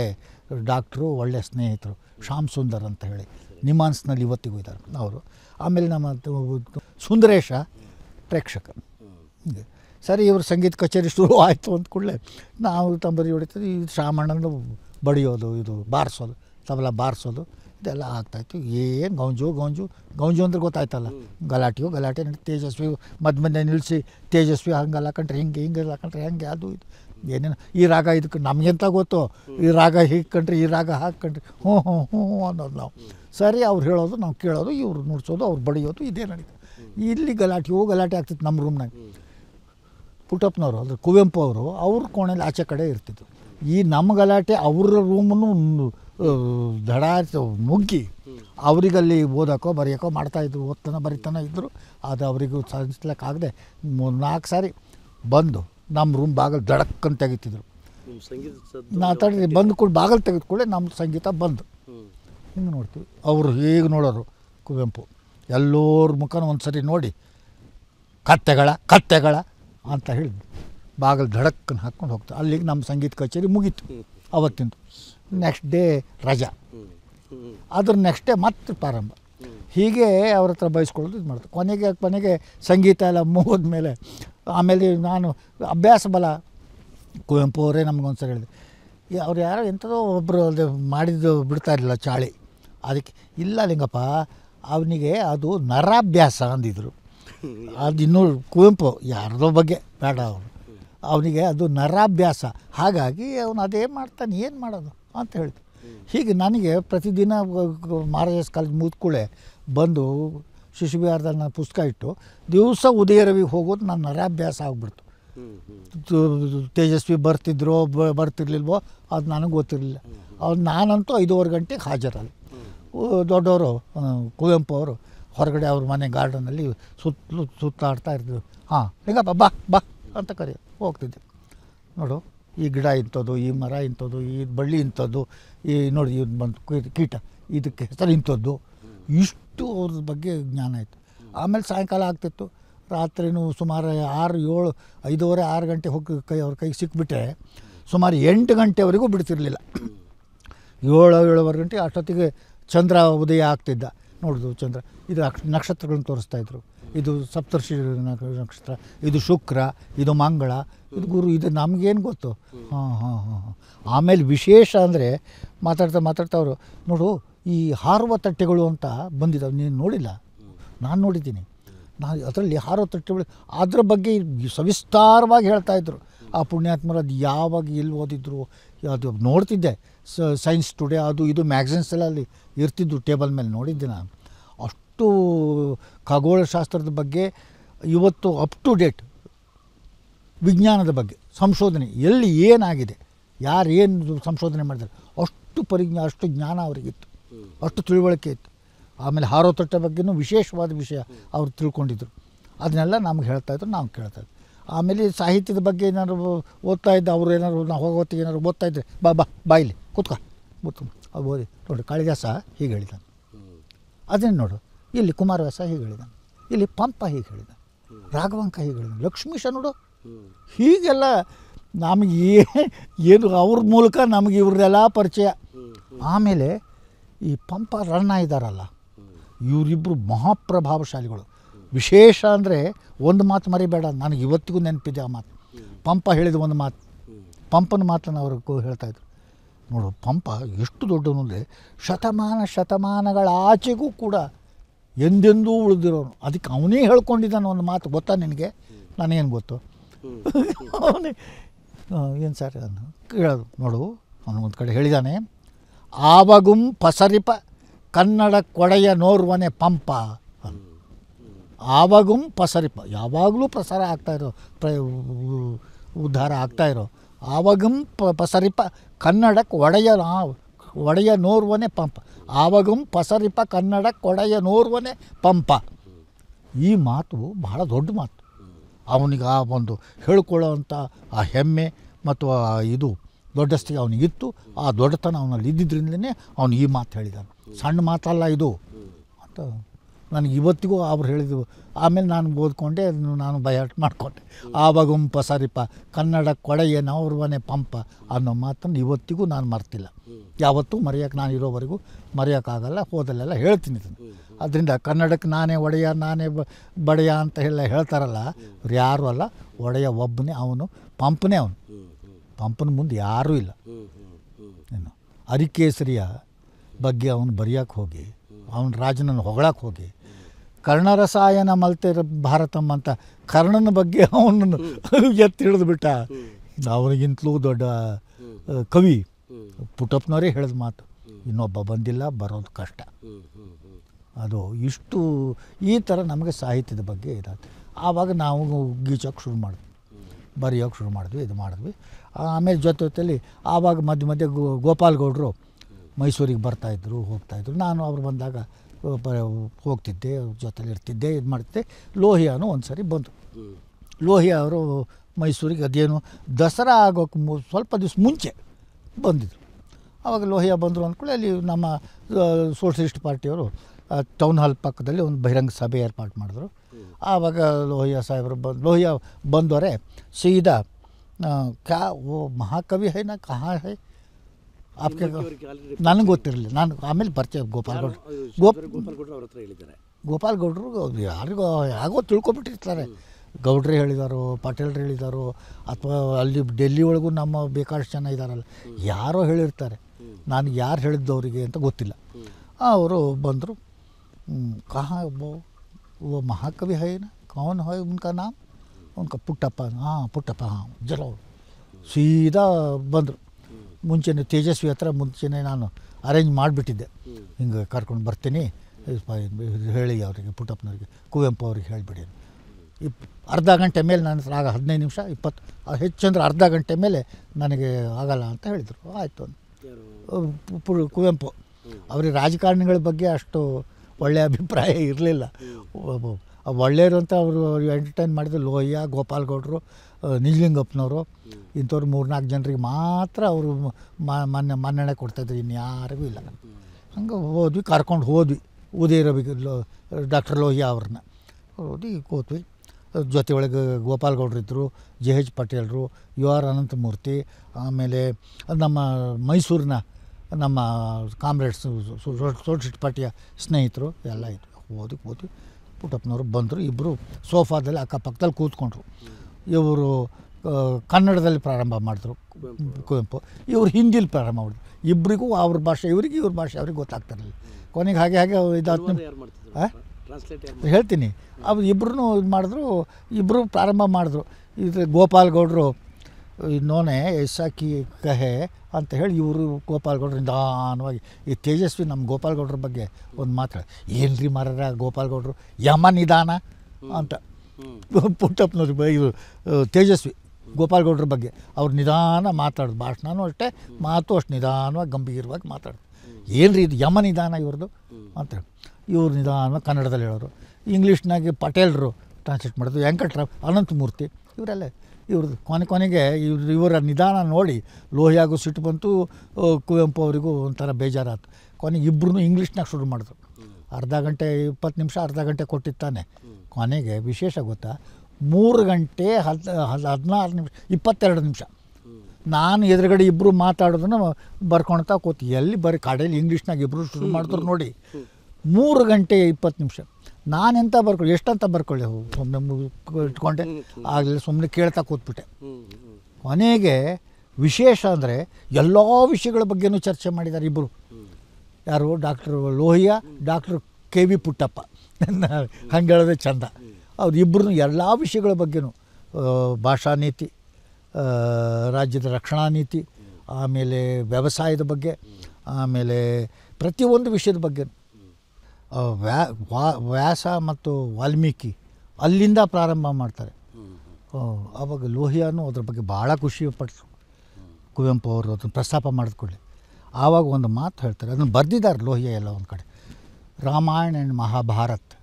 ಡಾಕ್ಟ್ರು ಒಳ್ಳೆ ಸ್ನೇಹಿತರು ಶ್ಯಾಮ್ ಸುಂದರ್ ಅಂತ ಹೇಳಿ ನಿಮಾನ್ಸ್ನಲ್ಲಿ ಇವತ್ತಿಗೂ ಇದ್ದಾರೆ ಅವರು ಆಮೇಲೆ ನಮ್ಮ ಸುಂದರೇಶ ಪ್ರೇಕ್ಷಕ ಸರಿ ಇವರು ಸಂಗೀತ ಕಚೇರಿ ಶುರು ಆಯಿತು ಅಂದ ಕೂಡಲೇ ನಾವು ತಂಬರಿ ಹೊಡಿತೀವಿ ಶ್ಯಾಮಣ್ಣನ ಬಡಿಯೋದು ಇದು ಬಾರಿಸೋದು ತಬಲ ಬಾರಿಸೋದು ಇದೆಲ್ಲ ಆಗ್ತಾಯಿತ್ತು ಏನು ಗೌಂಜು ಗೌಂಜು ಗೌಂಜು ಅಂದ್ರೆ ಗೊತ್ತಾಯ್ತಲ್ಲ ಗಲಾಟೆಯು ಗಲಾಟೆ ತೇಜಸ್ವಿ ಮಧ್ಯ ಮಧ್ಯೆ ನಿಲ್ಲಿಸಿ ತೇಜಸ್ವಿ ಹಂಗೆ ಹಾಕೊಂಡ್ರೆ ಹಿಂಗೆ ಹಿಂಗೆ ಹಾಕೊಂಡ್ರೆ ಹೆಂಗೆ ಅದು ಇದು ಏನೇನು ಈ ರಾಗ ಇದಕ್ಕೆ ನಮಗೆಂತ ಗೊತ್ತು ಈ ರಾಗ ಹೀಗ್ಕೊಂಡ್ರೆ ಈ ರಾಗ ಹಾಕ್ಕೊಂಡ್ರಿ ಹ್ಞೂ ಹ್ಞೂ ಹ್ಞೂ ಅನ್ನೋದು ನಾವು ಸರಿ ಅವ್ರು ಹೇಳೋದು ನಾವು ಕೇಳೋದು ಇವ್ರು ನುಡ್ಸೋದು ಅವ್ರು ಬಡಿಯೋದು ಇದೇ ನಡೀತು ಇಲ್ಲಿ ಗಲಾಟೆಯೋ ಗಲಾಟೆ ಆಗ್ತಿತ್ತು ನಮ್ಮ ರೂಮ್ನಾಗ ಪುಟ್ಟಪ್ಪನವರು ಅಂದರೆ ಕುವೆಂಪು ಅವರು ಅವ್ರ ಕೋಣೆಯಲ್ಲಿ ಆಚೆ ಕಡೆ ಇರ್ತಿತ್ತು ಈ ನಮ್ಮ ಗಲಾಟೆ ಅವ್ರ ರೂಮನ್ನು ದಡ ಮುಗ್ಗಿ ಅವರಿಗಲ್ಲಿ ಓದೋಕ್ಕೋ ಬರೆಯೋಕ್ಕೋ ಮಾಡ್ತಾಯಿದ್ರು ಓದ್ತಾನ ಬರೀತಾನ ಇದ್ದರು ಅದು ಅವರಿಗೂ ಸಾಧಿಸ್ಲಿಕ್ಕಾಗದೆ ನಾಲ್ಕು ಸಾರಿ ಬಂದು ನಮ್ಮ ರೂಮ್ ಬಾಗಿಲು ದಡಕ್ಕಂತ ತೆಗಿತಿದ್ರು ನಾ ತಡ್ರಿ ಬಂದು ಕೂಡ ಬಾಗಿಲು ತೆಗೆದುಕೊಳ್ಳೆ ನಮ್ಮ ಸಂಗೀತ ಬಂದು ಹಿಂಗೆ ನೋಡ್ತೀವಿ ಅವರು ಹೀಗೆ ನೋಡೋರು ಕುವೆಂಪು ಎಲ್ಲೋರ ಮುಖನ ಒಂದು ಸರಿ ನೋಡಿ ಕತ್ತೆಗಳ ಕತ್ತೆಗಳ ಅಂತ ಹೇಳಿದ್ರು ಬಾಗಿಲು ಧಡಕ್ಕನ್ನು ಹಾಕ್ಕೊಂಡು ಹೋಗ್ತಾರೆ ಅಲ್ಲಿಗೆ ನಮ್ಮ ಸಂಗೀತ ಕಚೇರಿ ಮುಗೀತು ಅವತ್ತಿಂದು ನೆಕ್ಸ್ಟ್ ಡೇ ರಜಾ ಅದ್ರ ನೆಕ್ಸ್ಟ್ ಡೇ ಮತ್ತೆ ಪ್ರಾರಂಭ ಹೀಗೆ ಅವ್ರ ಹತ್ರ ಬಯಸ್ಕೊಳ್ಳೋದು ಇದು ಮಾಡ್ತಾರೆ ಕೊನೆಗೆ ಕೊನೆಗೆ ಸಂಗೀತ ಎಲ್ಲ ಮೇಲೆ ಆಮೇಲೆ ನಾನು ಅಭ್ಯಾಸ ಬಲ ಕುವೆಂಪು ಅವರೇ ಸರಿ ಹೇಳಿದೆ ಅವ್ರು ಯಾರೋ ಎಂಥದೋ ಒಬ್ಬರು ಅದು ಮಾಡಿದ್ದು ಬಿಡ್ತಾ ಇರಲಿಲ್ಲ ಚಾಳಿ ಅದಕ್ಕೆ ಇಲ್ಲ ಲಿಂಗಪ್ಪ ಅವನಿಗೆ ಅದು ನರಾಭ್ಯಾಸ ಅಂದಿದ್ರು ಅದು ಇನ್ನೂ ಕುವೆಂಪು ಯಾರದೋ ಬಗ್ಗೆ ಬೇಡ ಅವರು ಅವನಿಗೆ ಅದು ನರಾಭ್ಯಾಸ ಹಾಗಾಗಿ ಅವನು ಅದೇ ಮಾಡ್ತಾನೆ ಏನು ಮಾಡೋದು ಅಂತ ಹೇಳ್ತು ಹೀಗೆ ನನಗೆ ಪ್ರತಿದಿನ ಮಹಾರಾಜಾಸ್ ಕಾಲೇಜ್ ಮುದ್ಕೂಳೆ ಬಂದು ಶಿಶು ನಾನು ಪುಸ್ತಕ ಇಟ್ಟು ದಿವಸ ಉದಯ ರವಿ ಹೋಗೋದು ನನ್ನ ನರಾಭ್ಯಾಸ ಆಗ್ಬಿಡ್ತು ತೇಜಸ್ವಿ ಬರ್ತಿದ್ರು ಬರ್ತಿರ್ಲಿಲ್ವೋ ಅದು ನನಗೆ ಗೊತ್ತಿರಲಿಲ್ಲ ಅವ್ರು ನಾನಂತೂ ಐದೂವರೆ ಗಂಟೆಗೆ ಹಾಜರಲ್ಲ ದೊಡ್ಡವರು ಕುವೆಂಪು ಅವರು ಹೊರಗಡೆ ಅವ್ರ ಮನೆ ಗಾರ್ಡನಲ್ಲಿ ಸುತ್ತಲೂ ಸುತ್ತಾಡ್ತಾ ಇರ್ತಿದ್ರು ಹಾಂ ಹೇಗಪ್ಪ ಬಾ ಬಾ ಅಂತ ಕರಿ ಹೋಗ್ತಿದ್ದೆ ನೋಡು ಈ ಗಿಡ ಇಂಥದ್ದು ಈ ಮರ ಇಂಥದ್ದು ಈ ಬಳ್ಳಿ ಇಂಥದ್ದು ಈ ನೋಡಿ ಇದು ಬಂದು ಕೀಟ ಇದಕ್ಕೆ ಹೆಸರು ಇಂಥದ್ದು ಇಷ್ಟು ಅವ್ರ ಬಗ್ಗೆ ಜ್ಞಾನ ಆಯಿತು ಆಮೇಲೆ ಸಾಯಂಕಾಲ ಆಗ್ತಿತ್ತು ರಾತ್ರಿನೂ ಸುಮಾರು ಆರು ಏಳು ಐದೂವರೆ ಆರು ಗಂಟೆ ಹೋಗಿ ಕೈ ಅವ್ರ ಕೈಗೆ ಸಿಕ್ಬಿಟ್ರೆ ಸುಮಾರು ಎಂಟು ಗಂಟೆವರೆಗೂ ಬಿಡ್ತಿರಲಿಲ್ಲ ಏಳು ಏಳುವರೆ ಗಂಟೆ ಅಷ್ಟೊತ್ತಿಗೆ ಚಂದ್ರ ಉದಯ ಆಗ್ತಿದ್ದ ನೋಡಿದ್ರು ಚಂದ್ರ ಇದು ನಕ್ಷತ್ರಗಳನ್ನು ತೋರಿಸ್ತಾ ಇದ್ರು ಇದು ಸಪ್ತರ್ಷಿ ನಕ್ಷತ್ರ ಇದು ಶುಕ್ರ ಇದು ಮಂಗಳ ಇದು ಗುರು ಇದು ನಮಗೇನು ಗೊತ್ತು ಹಾಂ ಹಾಂ ಹಾಂ ಹಾಂ ಆಮೇಲೆ ವಿಶೇಷ ಅಂದರೆ ಮಾತಾಡ್ತಾ ಮಾತಾಡ್ತಾ ಅವರು ನೋಡು ಈ ಹಾರುವ ತಟ್ಟೆಗಳು ಅಂತ ಬಂದಿದ್ದಾವೆ ನೀನು ನೋಡಿಲ್ಲ ನಾನು ನೋಡಿದ್ದೀನಿ ನಾನು ಅದರಲ್ಲಿ ಹಾರುವ ತಟ್ಟೆಗಳು ಅದರ ಬಗ್ಗೆ ಸವಿಸ್ತಾರವಾಗಿ ಹೇಳ್ತಾಯಿದ್ರು ಆ ಪುಣ್ಯಾತ್ಮರು ಅದು ಯಾವಾಗ ಎಲ್ಲಿ ಓದಿದ್ರು ಅದು ನೋಡ್ತಿದ್ದೆ ಸೈನ್ಸ್ ಟುಡೇ ಅದು ಇದು ಮ್ಯಾಗ್ಝಿನ್ಸ್ ಎಲ್ಲ ಅಲ್ಲಿ ಇರ್ತಿದ್ದು ಟೇಬಲ್ ಮೇಲೆ ನೋಡಿದ್ದೆ ನಾನು ಅಷ್ಟು ಖಗೋಳಶಾಸ್ತ್ರದ ಬಗ್ಗೆ ಇವತ್ತು ಅಪ್ ಟು ಡೇಟ್ ವಿಜ್ಞಾನದ ಬಗ್ಗೆ ಸಂಶೋಧನೆ ಎಲ್ಲಿ ಏನಾಗಿದೆ ಯಾರು ಏನು ಸಂಶೋಧನೆ ಮಾಡಿದ್ದಾರೆ ಅಷ್ಟು ಪರಿಜ್ಞಾ ಅಷ್ಟು ಜ್ಞಾನ ಅವರಿಗಿತ್ತು ಅಷ್ಟು ತಿಳುವಳಿಕೆ ಇತ್ತು ಆಮೇಲೆ ಹಾರೋ ತೊಟ್ಟ ಬಗ್ಗೆನೂ ವಿಶೇಷವಾದ ವಿಷಯ ಅವರು ತಿಳ್ಕೊಂಡಿದ್ರು ಅದನ್ನೆಲ್ಲ ನಮ್ಗೆ ಹೇಳ್ತಾ ಇದ್ರು ನಾವು ಕೇಳ್ತಾ ಇದ್ವಿ ಆಮೇಲೆ ಸಾಹಿತ್ಯದ ಬಗ್ಗೆ ಏನಾದ್ರು ಓದ್ತಾ ಇದ್ದ ಅವರು ಏನಾದರೂ ನಾವು ಹೋಗೋತ್ತಿಗೆ ಏನಾದರೂ ಓದ್ತಾ ಇದ್ದರೆ ಬಾ ಬಾ ಬಾಯಿಲಿ ಕೂತ್ಕೊ ಕೂತ್ಕೊಂಡು ಅದು ಓದಿ ನೋಡು ಕಾಳಿದಾಸ ಹೀಗೆ ಹೇಳಿದ್ದಾನೆ ಅದನ್ನು ನೋಡು ಇಲ್ಲಿ ಕುಮಾರವ್ಯಾಸ ಹೀಗೆ ಹೇಳಿದ್ದಾನೆ ಇಲ್ಲಿ ಪಂಪ ಹೀಗೆ ಹೇಳಿದ ರಾಘವಂಕ ಹೀಗೆ ಹೇಳಿದ್ದಾನೆ ಲಕ್ಷ್ಮೀಶ ನೋಡು ಹೀಗೆಲ್ಲ ನಮಗೆ ಏನು ಅವ್ರ ಮೂಲಕ ನಮಗೆ ಇವ್ರದೆಲ್ಲ ಪರಿಚಯ ಆಮೇಲೆ ಈ ಪಂಪ ರಣ್ಣ ಇದ್ದಾರಲ್ಲ ಇವರಿಬ್ಬರು ಮಹಾಪ್ರಭಾವಶಾಲಿಗಳು ವಿಶೇಷ ಅಂದರೆ ಒಂದು ಮಾತು ಮರಿಬೇಡ ನನಗೆ ಇವತ್ತಿಗೂ ನೆನಪಿದೆ ಆ ಮಾತು ಪಂಪ ಹೇಳಿದ ಒಂದು ಮಾತು ಪಂಪನ ಮಾತನ್ನು ಅವ್ರಿಗೂ ಹೇಳ್ತಾಯಿದ್ರು ನೋಡು ಪಂಪ ಎಷ್ಟು ದೊಡ್ಡವನು ಅಂದರೆ ಶತಮಾನ ಶತಮಾನಗಳ ಆಚೆಗೂ ಕೂಡ ಎಂದೆಂದೂ ಉಳಿದಿರೋನು ಅದಕ್ಕೆ ಅವನೇ ಹೇಳ್ಕೊಂಡಿದ್ದಾನೆ ಒಂದು ಮಾತು ಗೊತ್ತಾ ನಿನಗೆ ನನಗೇನು ಗೊತ್ತು ಅವನೇ ಏನು ಸರ್ ಕೇಳೋದು ನೋಡು ಅವನು ಒಂದು ಕಡೆ ಹೇಳಿದಾನೆ ಆವಗುಂ ಪಸರಿಪ ಕನ್ನಡ ಕೊಡೆಯ ನೋರ್ವನೆ ಪಂಪ ಆವಾಗೂ ಪಸರಿಪ ಯಾವಾಗಲೂ ಪ್ರಸಾರ ಆಗ್ತಾಯಿರೋ ಪ್ರ ಉದ್ಧಾರ ಆಗ್ತಾಯಿರೋ ಆವಾಗಂ ಪ ಪಸರಿಪ ಕನ್ನಡಕ್ಕೆ ಒಡೆಯ ಒಡೆಯ ನೋರ್ವನೆ ಪಂಪ ಆವಾಗಂ ಪಸರಿಪ ಕನ್ನಡಕ್ಕೆ ಒಡೆಯ ನೋರ್ವನೇ ಪಂಪ ಈ ಮಾತು ಬಹಳ ದೊಡ್ಡ ಮಾತು ಅವನಿಗೆ ಆ ಒಂದು ಹೇಳ್ಕೊಳ್ಳೋ ಆ ಹೆಮ್ಮೆ ಮತ್ತು ಇದು ದೊಡ್ಡಸ್ತಿಗೆ ಅವನಿಗಿತ್ತು ಆ ದೊಡ್ಡತನ ಅವನಲ್ಲಿ ಇದ್ದಿದ್ದರಿಂದಲೇ ಅವನು ಈ ಮಾತು ಹೇಳಿದಾನೆ ಸಣ್ಣ ಮಾತಲ್ಲ ಇದು ಅಂತ ನನಗೆ ಇವತ್ತಿಗೂ ಅವ್ರು ಹೇಳಿದ್ರು ಆಮೇಲೆ ನಾನು ಓದ್ಕೊಂಡೆ ಅದನ್ನು ನಾನು ಬಯಟ್ ಮಾಡಿಕೊಂಡೆ ಆವಾಗುಂಪ ಸರಿಪ ಕನ್ನಡ ಕೊಡೆಯ ನವರ್ವನೆ ಪಂಪ ಅನ್ನೋ ಮಾತನ್ನು ಇವತ್ತಿಗೂ ನಾನು ಮರ್ತಿಲ್ಲ ಯಾವತ್ತೂ ಮರೆಯೋಕೆ ನಾನು ಇರೋವರೆಗೂ ಮರೆಯೋಕ್ಕಾಗಲ್ಲ ಹೋದಲ್ಲೆಲ್ಲ ಹೇಳ್ತೀನಿ ಇದನ್ನು ಅದರಿಂದ ಕನ್ನಡಕ್ಕೆ ನಾನೇ ಒಡೆಯ ನಾನೇ ಬಡೆಯ ಅಂತ ಎಲ್ಲ ಹೇಳ್ತಾರಲ್ಲ ಅವ್ರು ಯಾರೂ ಅಲ್ಲ ಒಡೆಯ ಒಬ್ಬನೇ ಅವನು ಪಂಪನೇ ಅವನು ಪಂಪನ ಮುಂದೆ ಯಾರೂ ಇಲ್ಲ ಏನು ಅರಿಕೇಸರಿಯ ಬಗ್ಗೆ ಅವನು ಬರೆಯೋಕ್ಕೆ ಹೋಗಿ ಅವನ ರಾಜನನ್ನು ಹೊಗಳಕ್ಕೆ ಹೋಗಿ ಕರ್ಣರಸಾಯನ ಮಲ್ತಿರ ಭಾರತಮ್ಮ ಅಂತ ಕರ್ಣನ ಬಗ್ಗೆ ಅವನನ್ನು ಎತ್ತಿ ಹಿಡಿದು ಬಿಟ್ಟ ಅವನಿಗಿಂತಲೂ ದೊಡ್ಡ ಕವಿ ಪುಟಪ್ಪನವರೇ ಹೇಳಿದ ಮಾತು ಇನ್ನೊಬ್ಬ ಬಂದಿಲ್ಲ ಬರೋದು ಕಷ್ಟ ಅದು ಇಷ್ಟು ಈ ಥರ ನಮಗೆ ಸಾಹಿತ್ಯದ ಬಗ್ಗೆ ಇರತ್ತೆ ಆವಾಗ ನಾವು ಗೀಚೋಕೆ ಶುರು ಮಾಡಿದ್ವಿ ಬರೆಯೋಕ್ಕೆ ಶುರು ಮಾಡಿದ್ವಿ ಇದು ಮಾಡಿದ್ವಿ ಆಮೇಲೆ ಜೊತೆ ಜೊತೆಯಲ್ಲಿ ಆವಾಗ ಮಧ್ಯೆ ಮಧ್ಯೆ ಗೋ ಗೋಪಾಲ್ ಗೌಡರು ಮೈಸೂರಿಗೆ ಬರ್ತಾಯಿದ್ರು ಹೋಗ್ತಾಯಿದ್ರು ನಾನು ಅವ್ರು ಬಂದಾಗ ಹೋಗ್ತಿದ್ದೆ ಅವ್ರ ಜೊತೆಲಿ ಇರ್ತಿದ್ದೆ ಇದು ಮಾಡ್ತಿದ್ದೆ ಲೋಹಿಯಾನು ಒಂದು ಸಾರಿ ಬಂದರು ಲೋಹಿಯಾ ಅವರು ಮೈಸೂರಿಗೆ ಅದೇನು ದಸರಾ ಆಗೋಕ್ಕೆ ಸ್ವಲ್ಪ ದಿವಸ ಮುಂಚೆ ಬಂದಿದ್ದರು ಆವಾಗ ಲೋಹಿಯ ಬಂದರು ಅಂದ್ಕೊಳ್ಳಿ ಅಲ್ಲಿ ನಮ್ಮ ಸೋಷಲಿಸ್ಟ್ ಪಾರ್ಟಿಯವರು ಟೌನ್ ಹಾಲ್ ಪಕ್ಕದಲ್ಲಿ ಒಂದು ಬಹಿರಂಗ ಸಭೆ ಏರ್ಪಾಡು ಮಾಡಿದ್ರು ಆವಾಗ ಲೋಹಿಯಾ ಸಾಹೇಬರು ಬಂದು ಲೋಹಿಯಾ ಬಂದವರೇ ಸೀದಾ ಕ್ಯಾ ಓ ಮಹಾಕವಿ ಹೈ ಕಹಾ ಹೈ ಆಪ್ಕೆ ನನಗೆ ಗೊತ್ತಿರಲಿಲ್ಲ ನಾನು ಆಮೇಲೆ ಬರ್ತೇವೆ ಗೋಪಾಲ್ ಗೌಡ್ರು ಗೋಪಾಲ್ ಗೌಡ್ರು ಯಾರಿಗೂ ಯಾರಿಗೋ ತಿಳ್ಕೊಬಿಟ್ಟಿರ್ತಾರೆ ಗೌಡ್ರೆ ಹೇಳಿದರು ಪಟೇಲ್ರು ಹೇಳಿದಾರೋ ಅಥವಾ ಅಲ್ಲಿ ಡೆಲ್ಲಿ ಒಳಗೂ ನಮ್ಮ ಬೇಕಾದಷ್ಟು ಜನ ಇದ್ದಾರಲ್ಲ ಯಾರೋ ಹೇಳಿರ್ತಾರೆ ನಾನು ಯಾರು ಹೇಳಿದ್ದು ಅವರಿಗೆ ಅಂತ ಗೊತ್ತಿಲ್ಲ ಅವರು ಬಂದರು ಕಹ वो ಮಹಾಕವಿ ಹೈನ ना कौन है उनका नाम ಪುಟ್ಟಪ್ಪ ಹಾಂ ಪುಟ್ಟಪ್ಪ ಹಾಂ ಜಲ ಅವರು ಸೀದಾ ಬಂದರು ಮುಂಚೆನೇ ತೇಜಸ್ವಿ ಹತ್ರ ಮುಂಚೆನೆ ನಾನು ಅರೇಂಜ್ ಮಾಡಿಬಿಟ್ಟಿದ್ದೆ ಹಿಂಗೆ ಕರ್ಕೊಂಡು ಬರ್ತೀನಿ ಹೇಳಿ ಅವರಿಗೆ ಪುಟ್ಟಪ್ಪನವ್ರಿಗೆ ಕುವೆಂಪು ಅವ್ರಿಗೆ ಹೇಳಿಬಿಡಿ ಇಪ್ ಅರ್ಧ ಗಂಟೆ ಮೇಲೆ ನಾನು ಆಗ ಹದಿನೈದು ನಿಮಿಷ ಇಪ್ಪತ್ತು ಹೆಚ್ಚಂದ್ರೆ ಅರ್ಧ ಗಂಟೆ ಮೇಲೆ ನನಗೆ ಆಗಲ್ಲ ಅಂತ ಹೇಳಿದರು ಆಯಿತು ಕುವೆಂಪು ಅವ್ರಿಗೆ ರಾಜಕಾರಣಿಗಳ ಬಗ್ಗೆ ಅಷ್ಟು ಒಳ್ಳೆಯ ಅಭಿಪ್ರಾಯ ಇರಲಿಲ್ಲ ಒಳ್ಳೆಯರು ಅಂತ ಅವರು ಎಂಟರ್ಟೈನ್ ಮಾಡಿದ್ರು ಲೋಯ್ಯ ಗೋಪಾಲ್ ನಿಜಲಿಂಗಪ್ಪನವರು ಇಂಥವ್ರು ಮೂರ್ನಾಲ್ಕು ಜನರಿಗೆ ಮಾತ್ರ ಅವರು ಮನ್ನ ಮನ್ನಣೆ ಕೊಡ್ತಾಯಿದ್ರು ಇನ್ಯಾರಿಗೂ ಇಲ್ಲ ಹಂಗೆ ಹೋದ್ವಿ ಕರ್ಕೊಂಡು ಹೋದ್ವಿ ಉದಯ ರವಿ ಡಾಕ್ಟರ್ ಲೋಹಿಯಾ ಅವ್ರನ್ನ ಓದಿ ಕೂತ್ವಿ ಜೊತೆ ಒಳಗೆ ಇದ್ದರು ಜೆ ಎಚ್ ಪಟೇಲರು ಯು ಆರ್ ಅನಂತಮೂರ್ತಿ ಆಮೇಲೆ ನಮ್ಮ ಮೈಸೂರಿನ ನಮ್ಮ ಕಾಮ್ರೇಡ್ಸ್ ಸೋಷಿಟ್ ಪಟ್ಟಿಯ ಸ್ನೇಹಿತರು ಎಲ್ಲ ಇದ್ರು ಓದಿ ಕೂತಿ ಪುಟ್ಟಪ್ಪನವರು ಬಂದರು ಇಬ್ಬರು ಸೋಫಾದಲ್ಲಿ ಅಕ್ಕಪಕ್ಕದಲ್ಲಿ ಕೂತ್ಕೊಂಡ್ರು ಇವರು ಕನ್ನಡದಲ್ಲಿ ಪ್ರಾರಂಭ ಮಾಡಿದ್ರು ಕುವೆಂಪು ಇವರು ಹಿಂದಿಲಿ ಪ್ರಾರಂಭ ಮಾಡಿದ್ರು ಇಬ್ಬರಿಗೂ ಅವ್ರ ಭಾಷೆ ಇವರಿಗೆ ಇವ್ರ ಭಾಷೆ ಅವ್ರಿಗೆ ಗೊತ್ತಾಗ್ತಿರಲಿಲ್ಲ ಕೊನೆಗೆ ಹಾಗೆ ಹಾಗೆ ಇದಾದ ಹೇಳ್ತೀನಿ ಅವ್ರು ಇಬ್ಬರೂ ಇದು ಮಾಡಿದ್ರು ಇಬ್ಬರು ಪ್ರಾರಂಭ ಮಾಡಿದ್ರು ಇದು ಗೋಪಾಲ್ ಗೌಡರು ನೋನೆ ಎಸಾಕಿ ಕಹೆ ಅಂತ ಹೇಳಿ ಇವರು ಗೋಪಾಲ್ ಗೌಡ್ರು ನಿಧಾನವಾಗಿ ಈ ತೇಜಸ್ವಿ ನಮ್ಮ ಗೋಪಾಲ್ ಗೌಡ್ರ ಬಗ್ಗೆ ಒಂದು ಮಾತ್ರ ಏನು ರೀ ಮಾರ ಗೋಪಾಲ್ ಯಮ ನಿಧಾನ ಅಂತ ಪುಟ್ಟಪ್ಪನವ್ರಿ ಇವರು ತೇಜಸ್ವಿ ಗೋಪಾಲ್ಗೌಡ್ರ ಬಗ್ಗೆ ಅವ್ರು ನಿಧಾನ ಮಾತಾಡೋದು ಭಾಷಣನೂ ಅಷ್ಟೇ ಮಾತು ಅಷ್ಟು ನಿಧಾನವಾಗಿ ಗಂಭೀರವಾಗಿ ಮಾತಾಡೋದು ಏನು ಇದು ಯಮ ನಿಧಾನ ಇವ್ರದ್ದು ಅಂತ ಇವ್ರು ನಿಧಾನವಾಗಿ ಕನ್ನಡದಲ್ಲಿ ಹೇಳೋರು ಇಂಗ್ಲೀಷ್ನಾಗೆ ಪಟೇಲ್ರು ಟ್ರಾನ್ಸ್ಲೇಟ್ ಮಾಡೋದು ವೆಂಕಟರಾವ್ ಅನಂತಮೂರ್ತಿ ಇವರೆಲ್ಲ ಇವ್ರದ್ದು ಕೊನೆ ಕೊನೆಗೆ ಇವ್ರು ಇವರ ನಿಧಾನ ನೋಡಿ ಲೋಹಿಯಾಗೂ ಸಿಟ್ಟು ಬಂತು ಕುವೆಂಪು ಅವರಿಗೂ ಒಂಥರ ಬೇಜಾರಾಯ್ತು ಕೊನೆಗೆ ಇಬ್ಬರೂ ಇಂಗ್ಲೀಷ್ನಾಗ ಶುರು ಮಾಡಿದ್ರು ಅರ್ಧ ಗಂಟೆ ಇಪ್ಪತ್ತು ನಿಮಿಷ ಅರ್ಧ ಗಂಟೆ ಕೊಟ್ಟಿತ್ತಾನೆ ಕೊನೆಗೆ ವಿಶೇಷ ಗೊತ್ತಾ ಮೂರು ಗಂಟೆ ಹದ್ ಹದಿನಾರು ನಿಮಿಷ ಇಪ್ಪತ್ತೆರಡು ನಿಮಿಷ ನಾನು ಎದುರುಗಡೆ ಇಬ್ಬರು ಮಾತಾಡೋದನ್ನು ಬರ್ಕೊಳ್ತಾ ಕೂತು ಎಲ್ಲಿ ಬರೀ ಕಡೆಯಲ್ಲಿ ಇಂಗ್ಲೀಷ್ನಾಗ ಇಬ್ಬರು ಶುರು ಮಾಡಿದ್ರು ನೋಡಿ ಮೂರು ಗಂಟೆ ಇಪ್ಪತ್ತು ನಿಮಿಷ ನಾನು ಎಂತ ಬರ್ಕೊಳ್ಳಿ ಎಷ್ಟಂತ ಬರ್ಕೊಳ್ಳಿ ಸುಮ್ಮನೆ ಇಟ್ಕೊಂಡೆ ಆಗಲಿ ಸುಮ್ಮನೆ ಕೇಳ್ತಾ ಕೂತ್ಬಿಟ್ಟೆ ಕೊನೆಗೆ ವಿಶೇಷ ಅಂದರೆ ಎಲ್ಲ ವಿಷಯಗಳ ಬಗ್ಗೆನೂ ಚರ್ಚೆ ಮಾಡಿದ್ದಾರೆ ಇಬ್ಬರು ಯಾರು doctor Lohia doctor K V Puttappa ಹಂಗೆ ಹೇಳೋದೇ ಚಂದ ಅವ್ರು ಇಬ್ಬರನ್ನೂ ಎಲ್ಲ ವಿಷಯಗಳ ಬಗ್ಗೆಯೂ ಭಾಷಾ ನೀತಿ ರಾಜ್ಯದ ರಕ್ಷಣಾ ನೀತಿ ಆಮೇಲೆ ವ್ಯವಸಾಯದ ಬಗ್ಗೆ ಆಮೇಲೆ ಪ್ರತಿಯೊಂದು ವಿಷಯದ ಬಗ್ಗೆ ವ್ಯಾ ವ್ಯಾಸ ಮತ್ತು ವಾಲ್ಮೀಕಿ ಅಲ್ಲಿಂದ ಪ್ರಾರಂಭ ಮಾಡ್ತಾರೆ ಆವಾಗ ಲೋಹಿಯಾನು ಅದ್ರ ಬಗ್ಗೆ ಭಾಳ ಖುಷಿ ಪಟ್ಟರು ಕುವೆಂಪು ಅವರು ಅದನ್ನು ಪ್ರಸ್ತಾಪ ಮಾಡಿದ್ಕೊಳ್ಳಿ ಆವಾಗ ಒಂದು ಮಾತು ಹೇಳ್ತಾರೆ ಅದನ್ನು ಬರೆದಿದ್ದಾರೆ ಲೋಹಿಯ ಎಲ್ಲ ಒಂದು ಕಡೆ ರಾಮಾಯಣ ಆ್ಯಂಡ್ ಮಹಾಭಾರತ್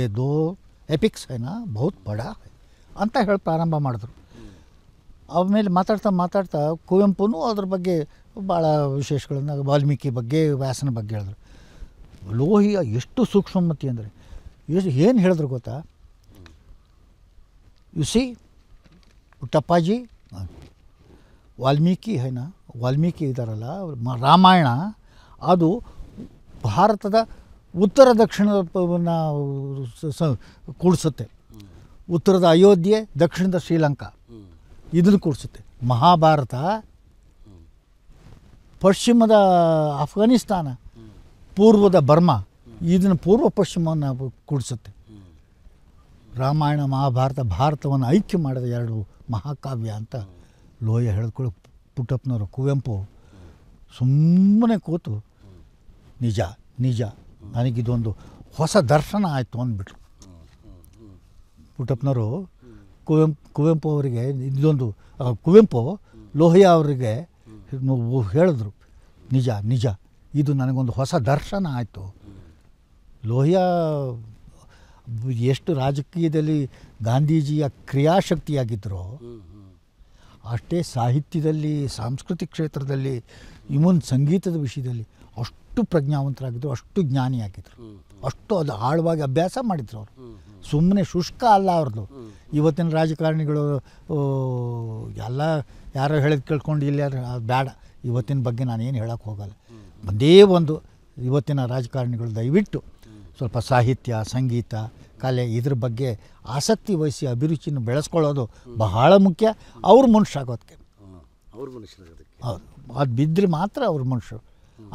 ಏ ದೋ ಎಪಿಕ್ಸ್ ಐನ ಬಹುತ್ ಬಡ ಅಂತ ಹೇಳಿ ಪ್ರಾರಂಭ ಮಾಡಿದ್ರು ಆಮೇಲೆ ಮಾತಾಡ್ತಾ ಮಾತಾಡ್ತಾ ಕುವೆಂಪುನೂ ಅದ್ರ ಬಗ್ಗೆ ಭಾಳ ವಿಶೇಷಗಳನ್ನ ವಾಲ್ಮೀಕಿ ಬಗ್ಗೆ ವ್ಯಾಸನ ಬಗ್ಗೆ ಹೇಳಿದ್ರು ಲೋಹಿಯ ಎಷ್ಟು ಸೂಕ್ಷ್ಮಮತಿ ಅಂದರೆ ಎಷ್ಟು ಏನು ಹೇಳಿದ್ರು ಗೊತ್ತಾ ಯು ಸಿ ವಾಲ್ಮೀಕಿ ಹೈನಾ ವಾಲ್ಮೀಕಿ ಇದ್ದಾರಲ್ಲ ರಾಮಾಯಣ ಅದು ಭಾರತದ ಉತ್ತರ ದಕ್ಷಿಣದ ಕೂಡಿಸುತ್ತೆ ಉತ್ತರದ ಅಯೋಧ್ಯೆ ದಕ್ಷಿಣದ ಶ್ರೀಲಂಕಾ ಇದನ್ನು ಕೂಡಿಸುತ್ತೆ ಮಹಾಭಾರತ ಪಶ್ಚಿಮದ ಅಫ್ಘಾನಿಸ್ತಾನ ಪೂರ್ವದ ಬರ್ಮಾ ಇದನ್ನು ಪೂರ್ವ ಪಶ್ಚಿಮವನ್ನು ಕೂಡಿಸುತ್ತೆ ರಾಮಾಯಣ ಮಹಾಭಾರತ ಭಾರತವನ್ನು ಐಕ್ಯ ಮಾಡಿದ ಎರಡು ಮಹಾಕಾವ್ಯ ಅಂತ ಲೋಯ ಹೇಳಿಕೊಳ್ಳ ಪುಟ್ಟಪ್ಪನವರು ಕುವೆಂಪು ಸುಮ್ಮನೆ ಕೂತು ನಿಜ ನಿಜ ನನಗಿದೊಂದು ಹೊಸ ದರ್ಶನ ಆಯಿತು ಅಂದ್ಬಿಟ್ರು ಪುಟ್ಟಪ್ಪನವರು ಕುವೆಂಪು ಕುವೆಂಪು ಅವರಿಗೆ ಇದೊಂದು ಕುವೆಂಪು ಲೋಹಿಯಾ ಅವರಿಗೆ ಹೇಳಿದ್ರು ನಿಜ ನಿಜ ಇದು ನನಗೊಂದು ಹೊಸ ದರ್ಶನ ಆಯಿತು ಲೋಹಿಯಾ ಎಷ್ಟು ರಾಜಕೀಯದಲ್ಲಿ ಗಾಂಧೀಜಿಯ ಕ್ರಿಯಾಶಕ್ತಿಯಾಗಿದ್ದರೋ ಅಷ್ಟೇ ಸಾಹಿತ್ಯದಲ್ಲಿ ಸಾಂಸ್ಕೃತಿಕ ಕ್ಷೇತ್ರದಲ್ಲಿ ಇವನ್ ಸಂಗೀತದ ವಿಷಯದಲ್ಲಿ ಅಷ್ಟು ಪ್ರಜ್ಞಾವಂತರಾಗಿದ್ದರು ಅಷ್ಟು ಜ್ಞಾನಿಯಾಗಿದ್ದರು ಅಷ್ಟು ಅದು ಆಳವಾಗಿ ಅಭ್ಯಾಸ ಮಾಡಿದ್ರು ಅವರು ಸುಮ್ಮನೆ ಶುಷ್ಕ ಅಲ್ಲ ಅವ್ರದ್ದು ಇವತ್ತಿನ ರಾಜಕಾರಣಿಗಳು ಎಲ್ಲ ಯಾರೋ ಹೇಳಿದ ಕೇಳ್ಕೊಂಡು ಇಲ್ಲಿ ಅದು ಬೇಡ ಇವತ್ತಿನ ಬಗ್ಗೆ ನಾನು ಏನು ಹೇಳೋಕ್ಕೆ ಹೋಗಲ್ಲ ಒಂದೇ ಒಂದು ಇವತ್ತಿನ ರಾಜಕಾರಣಿಗಳು ದಯವಿಟ್ಟು ಸ್ವಲ್ಪ ಸಾಹಿತ್ಯ ಸಂಗೀತ ಕಲೆ ಇದ್ರ ಬಗ್ಗೆ ಆಸಕ್ತಿ ವಹಿಸಿ ಅಭಿರುಚಿನ ಬೆಳೆಸ್ಕೊಳ್ಳೋದು ಬಹಳ ಮುಖ್ಯ ಅವ್ರ ಮನುಷ್ಯ ಆಗೋದಕ್ಕೆ ಹೌದು ಅದು ಬಿದ್ದರೆ ಮಾತ್ರ ಅವ್ರ ಮನುಷ್ಯರು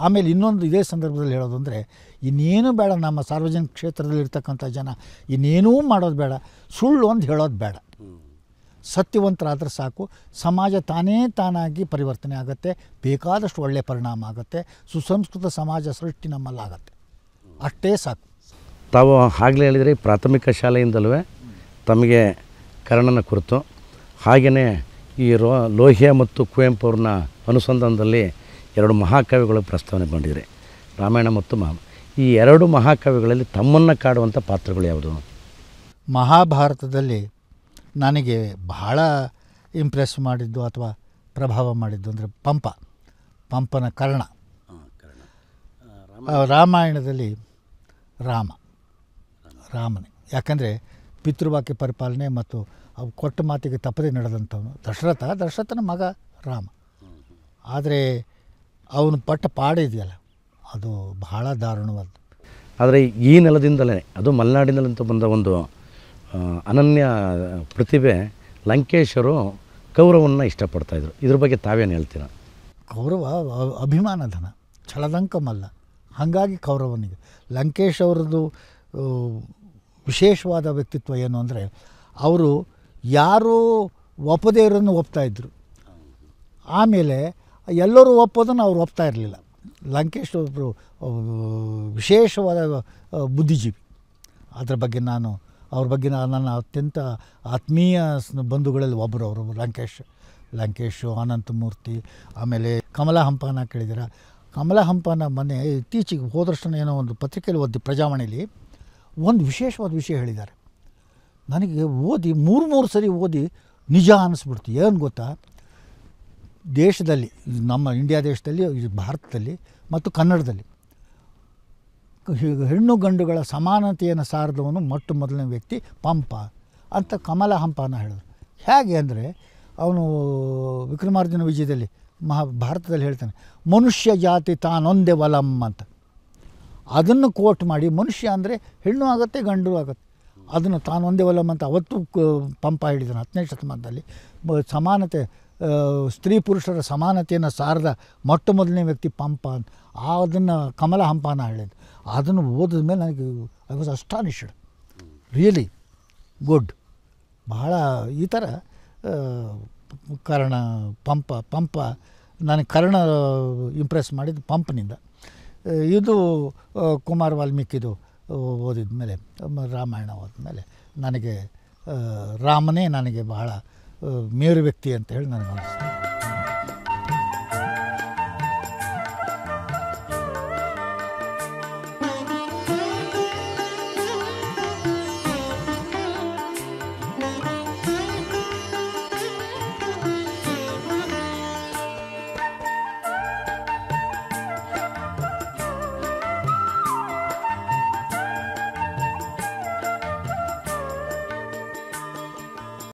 ಆಮೇಲೆ ಇನ್ನೊಂದು ಇದೇ ಸಂದರ್ಭದಲ್ಲಿ ಹೇಳೋದು ಅಂದರೆ ಇನ್ನೇನು ಬೇಡ ನಮ್ಮ ಸಾರ್ವಜನಿಕ ಕ್ಷೇತ್ರದಲ್ಲಿ ಇರ್ತಕ್ಕಂಥ ಜನ ಇನ್ನೇನೂ ಮಾಡೋದು ಬೇಡ ಸುಳ್ಳು ಒಂದು ಹೇಳೋದು ಬೇಡ ಸತ್ಯವಂತರಾದರೆ ಸಾಕು ಸಮಾಜ ತಾನೇ ತಾನಾಗಿ ಪರಿವರ್ತನೆ ಆಗುತ್ತೆ ಬೇಕಾದಷ್ಟು ಒಳ್ಳೆಯ ಪರಿಣಾಮ ಆಗುತ್ತೆ ಸುಸಂಸ್ಕೃತ ಸಮಾಜ ಸೃಷ್ಟಿ ನಮ್ಮಲ್ಲಾಗತ್ತೆ ಅಷ್ಟೇ ಸಾಕು ತಾವು ಆಗಲೇ ಹೇಳಿದರೆ ಪ್ರಾಥಮಿಕ ಶಾಲೆಯಿಂದಲೂ ತಮಗೆ ಕರಣನ ಕುರಿತು ಹಾಗೆಯೇ ಈ ರೋ ಲೋಹಿಯಾ ಮತ್ತು ಕುವೆಂಪು ಅವ್ರನ್ನ ಅನುಸಂಧಾನದಲ್ಲಿ ಎರಡು ಮಹಾಕವಿಗಳು ಪ್ರಸ್ತಾವನೆ ಮಾಡಿದರೆ ರಾಮಾಯಣ ಮತ್ತು ಮಹಾ ಈ ಎರಡು ಮಹಾಕವಿಗಳಲ್ಲಿ ತಮ್ಮನ್ನು ಕಾಡುವಂಥ ಪಾತ್ರಗಳು ಯಾವುದು ಮಹಾಭಾರತದಲ್ಲಿ ನನಗೆ ಬಹಳ ಇಂಪ್ರೆಸ್ ಮಾಡಿದ್ದು ಅಥವಾ ಪ್ರಭಾವ ಮಾಡಿದ್ದು ಅಂದರೆ ಪಂಪ ಪಂಪನ ಕರ್ಣ ರಾಮಾಯಣದಲ್ಲಿ ರಾಮ ರಾಮನೇ ಯಾಕಂದರೆ ಪಿತೃವಾಕ್ಯ ಪರಿಪಾಲನೆ ಮತ್ತು ಅವು ಕೊಟ್ಟ ಮಾತಿಗೆ ತಪ್ಪದೇ ನಡೆದಂಥವನು ದಶರಥ ದಶರಥನ ಮಗ ರಾಮ ಆದರೆ ಅವನು ಪಟ್ಟ ಪಾಡಿದೆಯಲ್ಲ ಅದು ಬಹಳ ದಾರುಣವಾದ ಆದರೆ ಈ ನೆಲದಿಂದಲೇ ಅದು ಮಲೆನಾಡಿನಲ್ಲಂತ ಬಂದ ಒಂದು ಅನನ್ಯ ಪ್ರತಿಭೆ ಲಂಕೇಶರು ಕೌರವನ್ನ ಇಷ್ಟಪಡ್ತಾಯಿದ್ರು ಇದ್ರ ಬಗ್ಗೆ ತಾವೇನು ಹೇಳ್ತೀರ ಕೌರವ ಅಭಿಮಾನಧನ ಛಲದಂಕಮಲ್ಲ ಹಾಗಾಗಿ ಕೌರವನಿಗೆ ಲಂಕೇಶ್ ಅವರದ್ದು ವಿಶೇಷವಾದ ವ್ಯಕ್ತಿತ್ವ ಏನು ಅಂದರೆ ಅವರು ಯಾರೂ ಒಪ್ಪದೇ ಇರೋನು ಒಪ್ತಾಯಿದ್ರು ಆಮೇಲೆ ಎಲ್ಲರೂ ಒಪ್ಪೋದನ್ನು ಅವ್ರು ಒಪ್ತಾ ಇರಲಿಲ್ಲ ಲಂಕೇಶ್ ಒಬ್ಬರು ವಿಶೇಷವಾದ ಬುದ್ಧಿಜೀವಿ ಅದರ ಬಗ್ಗೆ ನಾನು ಅವ್ರ ಬಗ್ಗೆ ನನ್ನ ಅತ್ಯಂತ ಆತ್ಮೀಯ ಬಂಧುಗಳಲ್ಲಿ ಒಬ್ಬರು ಅವರು ಲಂಕೇಶ್ ಲಂಕೇಶು ಅನಂತಮೂರ್ತಿ ಆಮೇಲೆ ಕಮಲಾ ಹಂಪನ ಕೇಳಿದಿರ ಕಮಲಾ ಹಂಪನ ಮನೆ ಇತ್ತೀಚೆಗೆ ಹೋದರ್ಶನ ಏನೋ ಒಂದು ಪತ್ರಿಕೆಯಲ್ಲಿ ಓದಿ ಪ್ರಜಾವಾಣಿಲಿ ಒಂದು ವಿಶೇಷವಾದ ವಿಷಯ ಹೇಳಿದ್ದಾರೆ ನನಗೆ ಓದಿ ಮೂರು ಮೂರು ಸರಿ ಓದಿ ನಿಜ ಅನ್ನಿಸ್ಬಿಡ್ತು ಏನು ಗೊತ್ತಾ ದೇಶದಲ್ಲಿ ನಮ್ಮ ಇಂಡಿಯಾ ದೇಶದಲ್ಲಿ ಭಾರತದಲ್ಲಿ ಮತ್ತು ಕನ್ನಡದಲ್ಲಿ ಹೆಣ್ಣು ಗಂಡುಗಳ ಸಮಾನತೆಯನ್ನು ಸಾರದವನು ಮೊಟ್ಟ ಮೊದಲನೇ ವ್ಯಕ್ತಿ ಪಂಪ ಅಂತ ಕಮಲ ಹಂಪನ ಹೇಳಿದ್ರು ಹೇಗೆ ಅಂದರೆ ಅವನು ವಿಕ್ರಮಾರ್ಜುನ ವಿಜಯದಲ್ಲಿ ಮಹಾ ಭಾರತದಲ್ಲಿ ಹೇಳ್ತಾನೆ ಮನುಷ್ಯ ಜಾತಿ ತಾನೊಂದೇ ವಲಂ ಅಂತ ಅದನ್ನು ಕೋಟ್ ಮಾಡಿ ಮನುಷ್ಯ ಅಂದರೆ ಹೆಣ್ಣು ಆಗುತ್ತೆ ಗಂಡು ಆಗುತ್ತೆ ಅದನ್ನು ತಾನೊಂದೇ ವಲಂ ಅಂತ ಅವತ್ತು ಪಂಪ ಹೇಳಿದ್ದಾನೆ ಹತ್ತನೇ ಶತಮಾನದಲ್ಲಿ ಸಮಾನತೆ ಸ್ತ್ರೀ ಪುರುಷರ ಸಮಾನತೆಯನ್ನು ಸಾರದ ಮೊಟ್ಟ ಮೊದಲನೇ ವ್ಯಕ್ತಿ ಪಂಪ ಅಂತ ಅದನ್ನು ಕಮಲ ಹಂಪನ ಹೇಳಿದ್ದು ಅದನ್ನು ಓದಿದ ಮೇಲೆ ನನಗೆ I was astonished really good ಬಹಳ ಈ ಥರ ಕರ್ಣ ಪಂಪ ಪಂಪ ನನಗೆ ಕರ್ಣ ಇಂಪ್ರೆಸ್ ಮಾಡಿದ್ದು ಪಂಪ್ನಿಂದ ಇದು ಕುಮಾರ್ ವಾಲ್ಮೀಕಿದು ಓದಿದ ಮೇಲೆ ರಾಮಾಯಣ ಓದಿದ ಮೇಲೆ ನನಗೆ ರಾಮನೇ ನನಗೆ ಬಹಳ ಮೇರು ವ್ಯಕ್ತಿ ಅಂತ ಹೇಳಿ ನನಗೆ ಅನಿಸ್ತು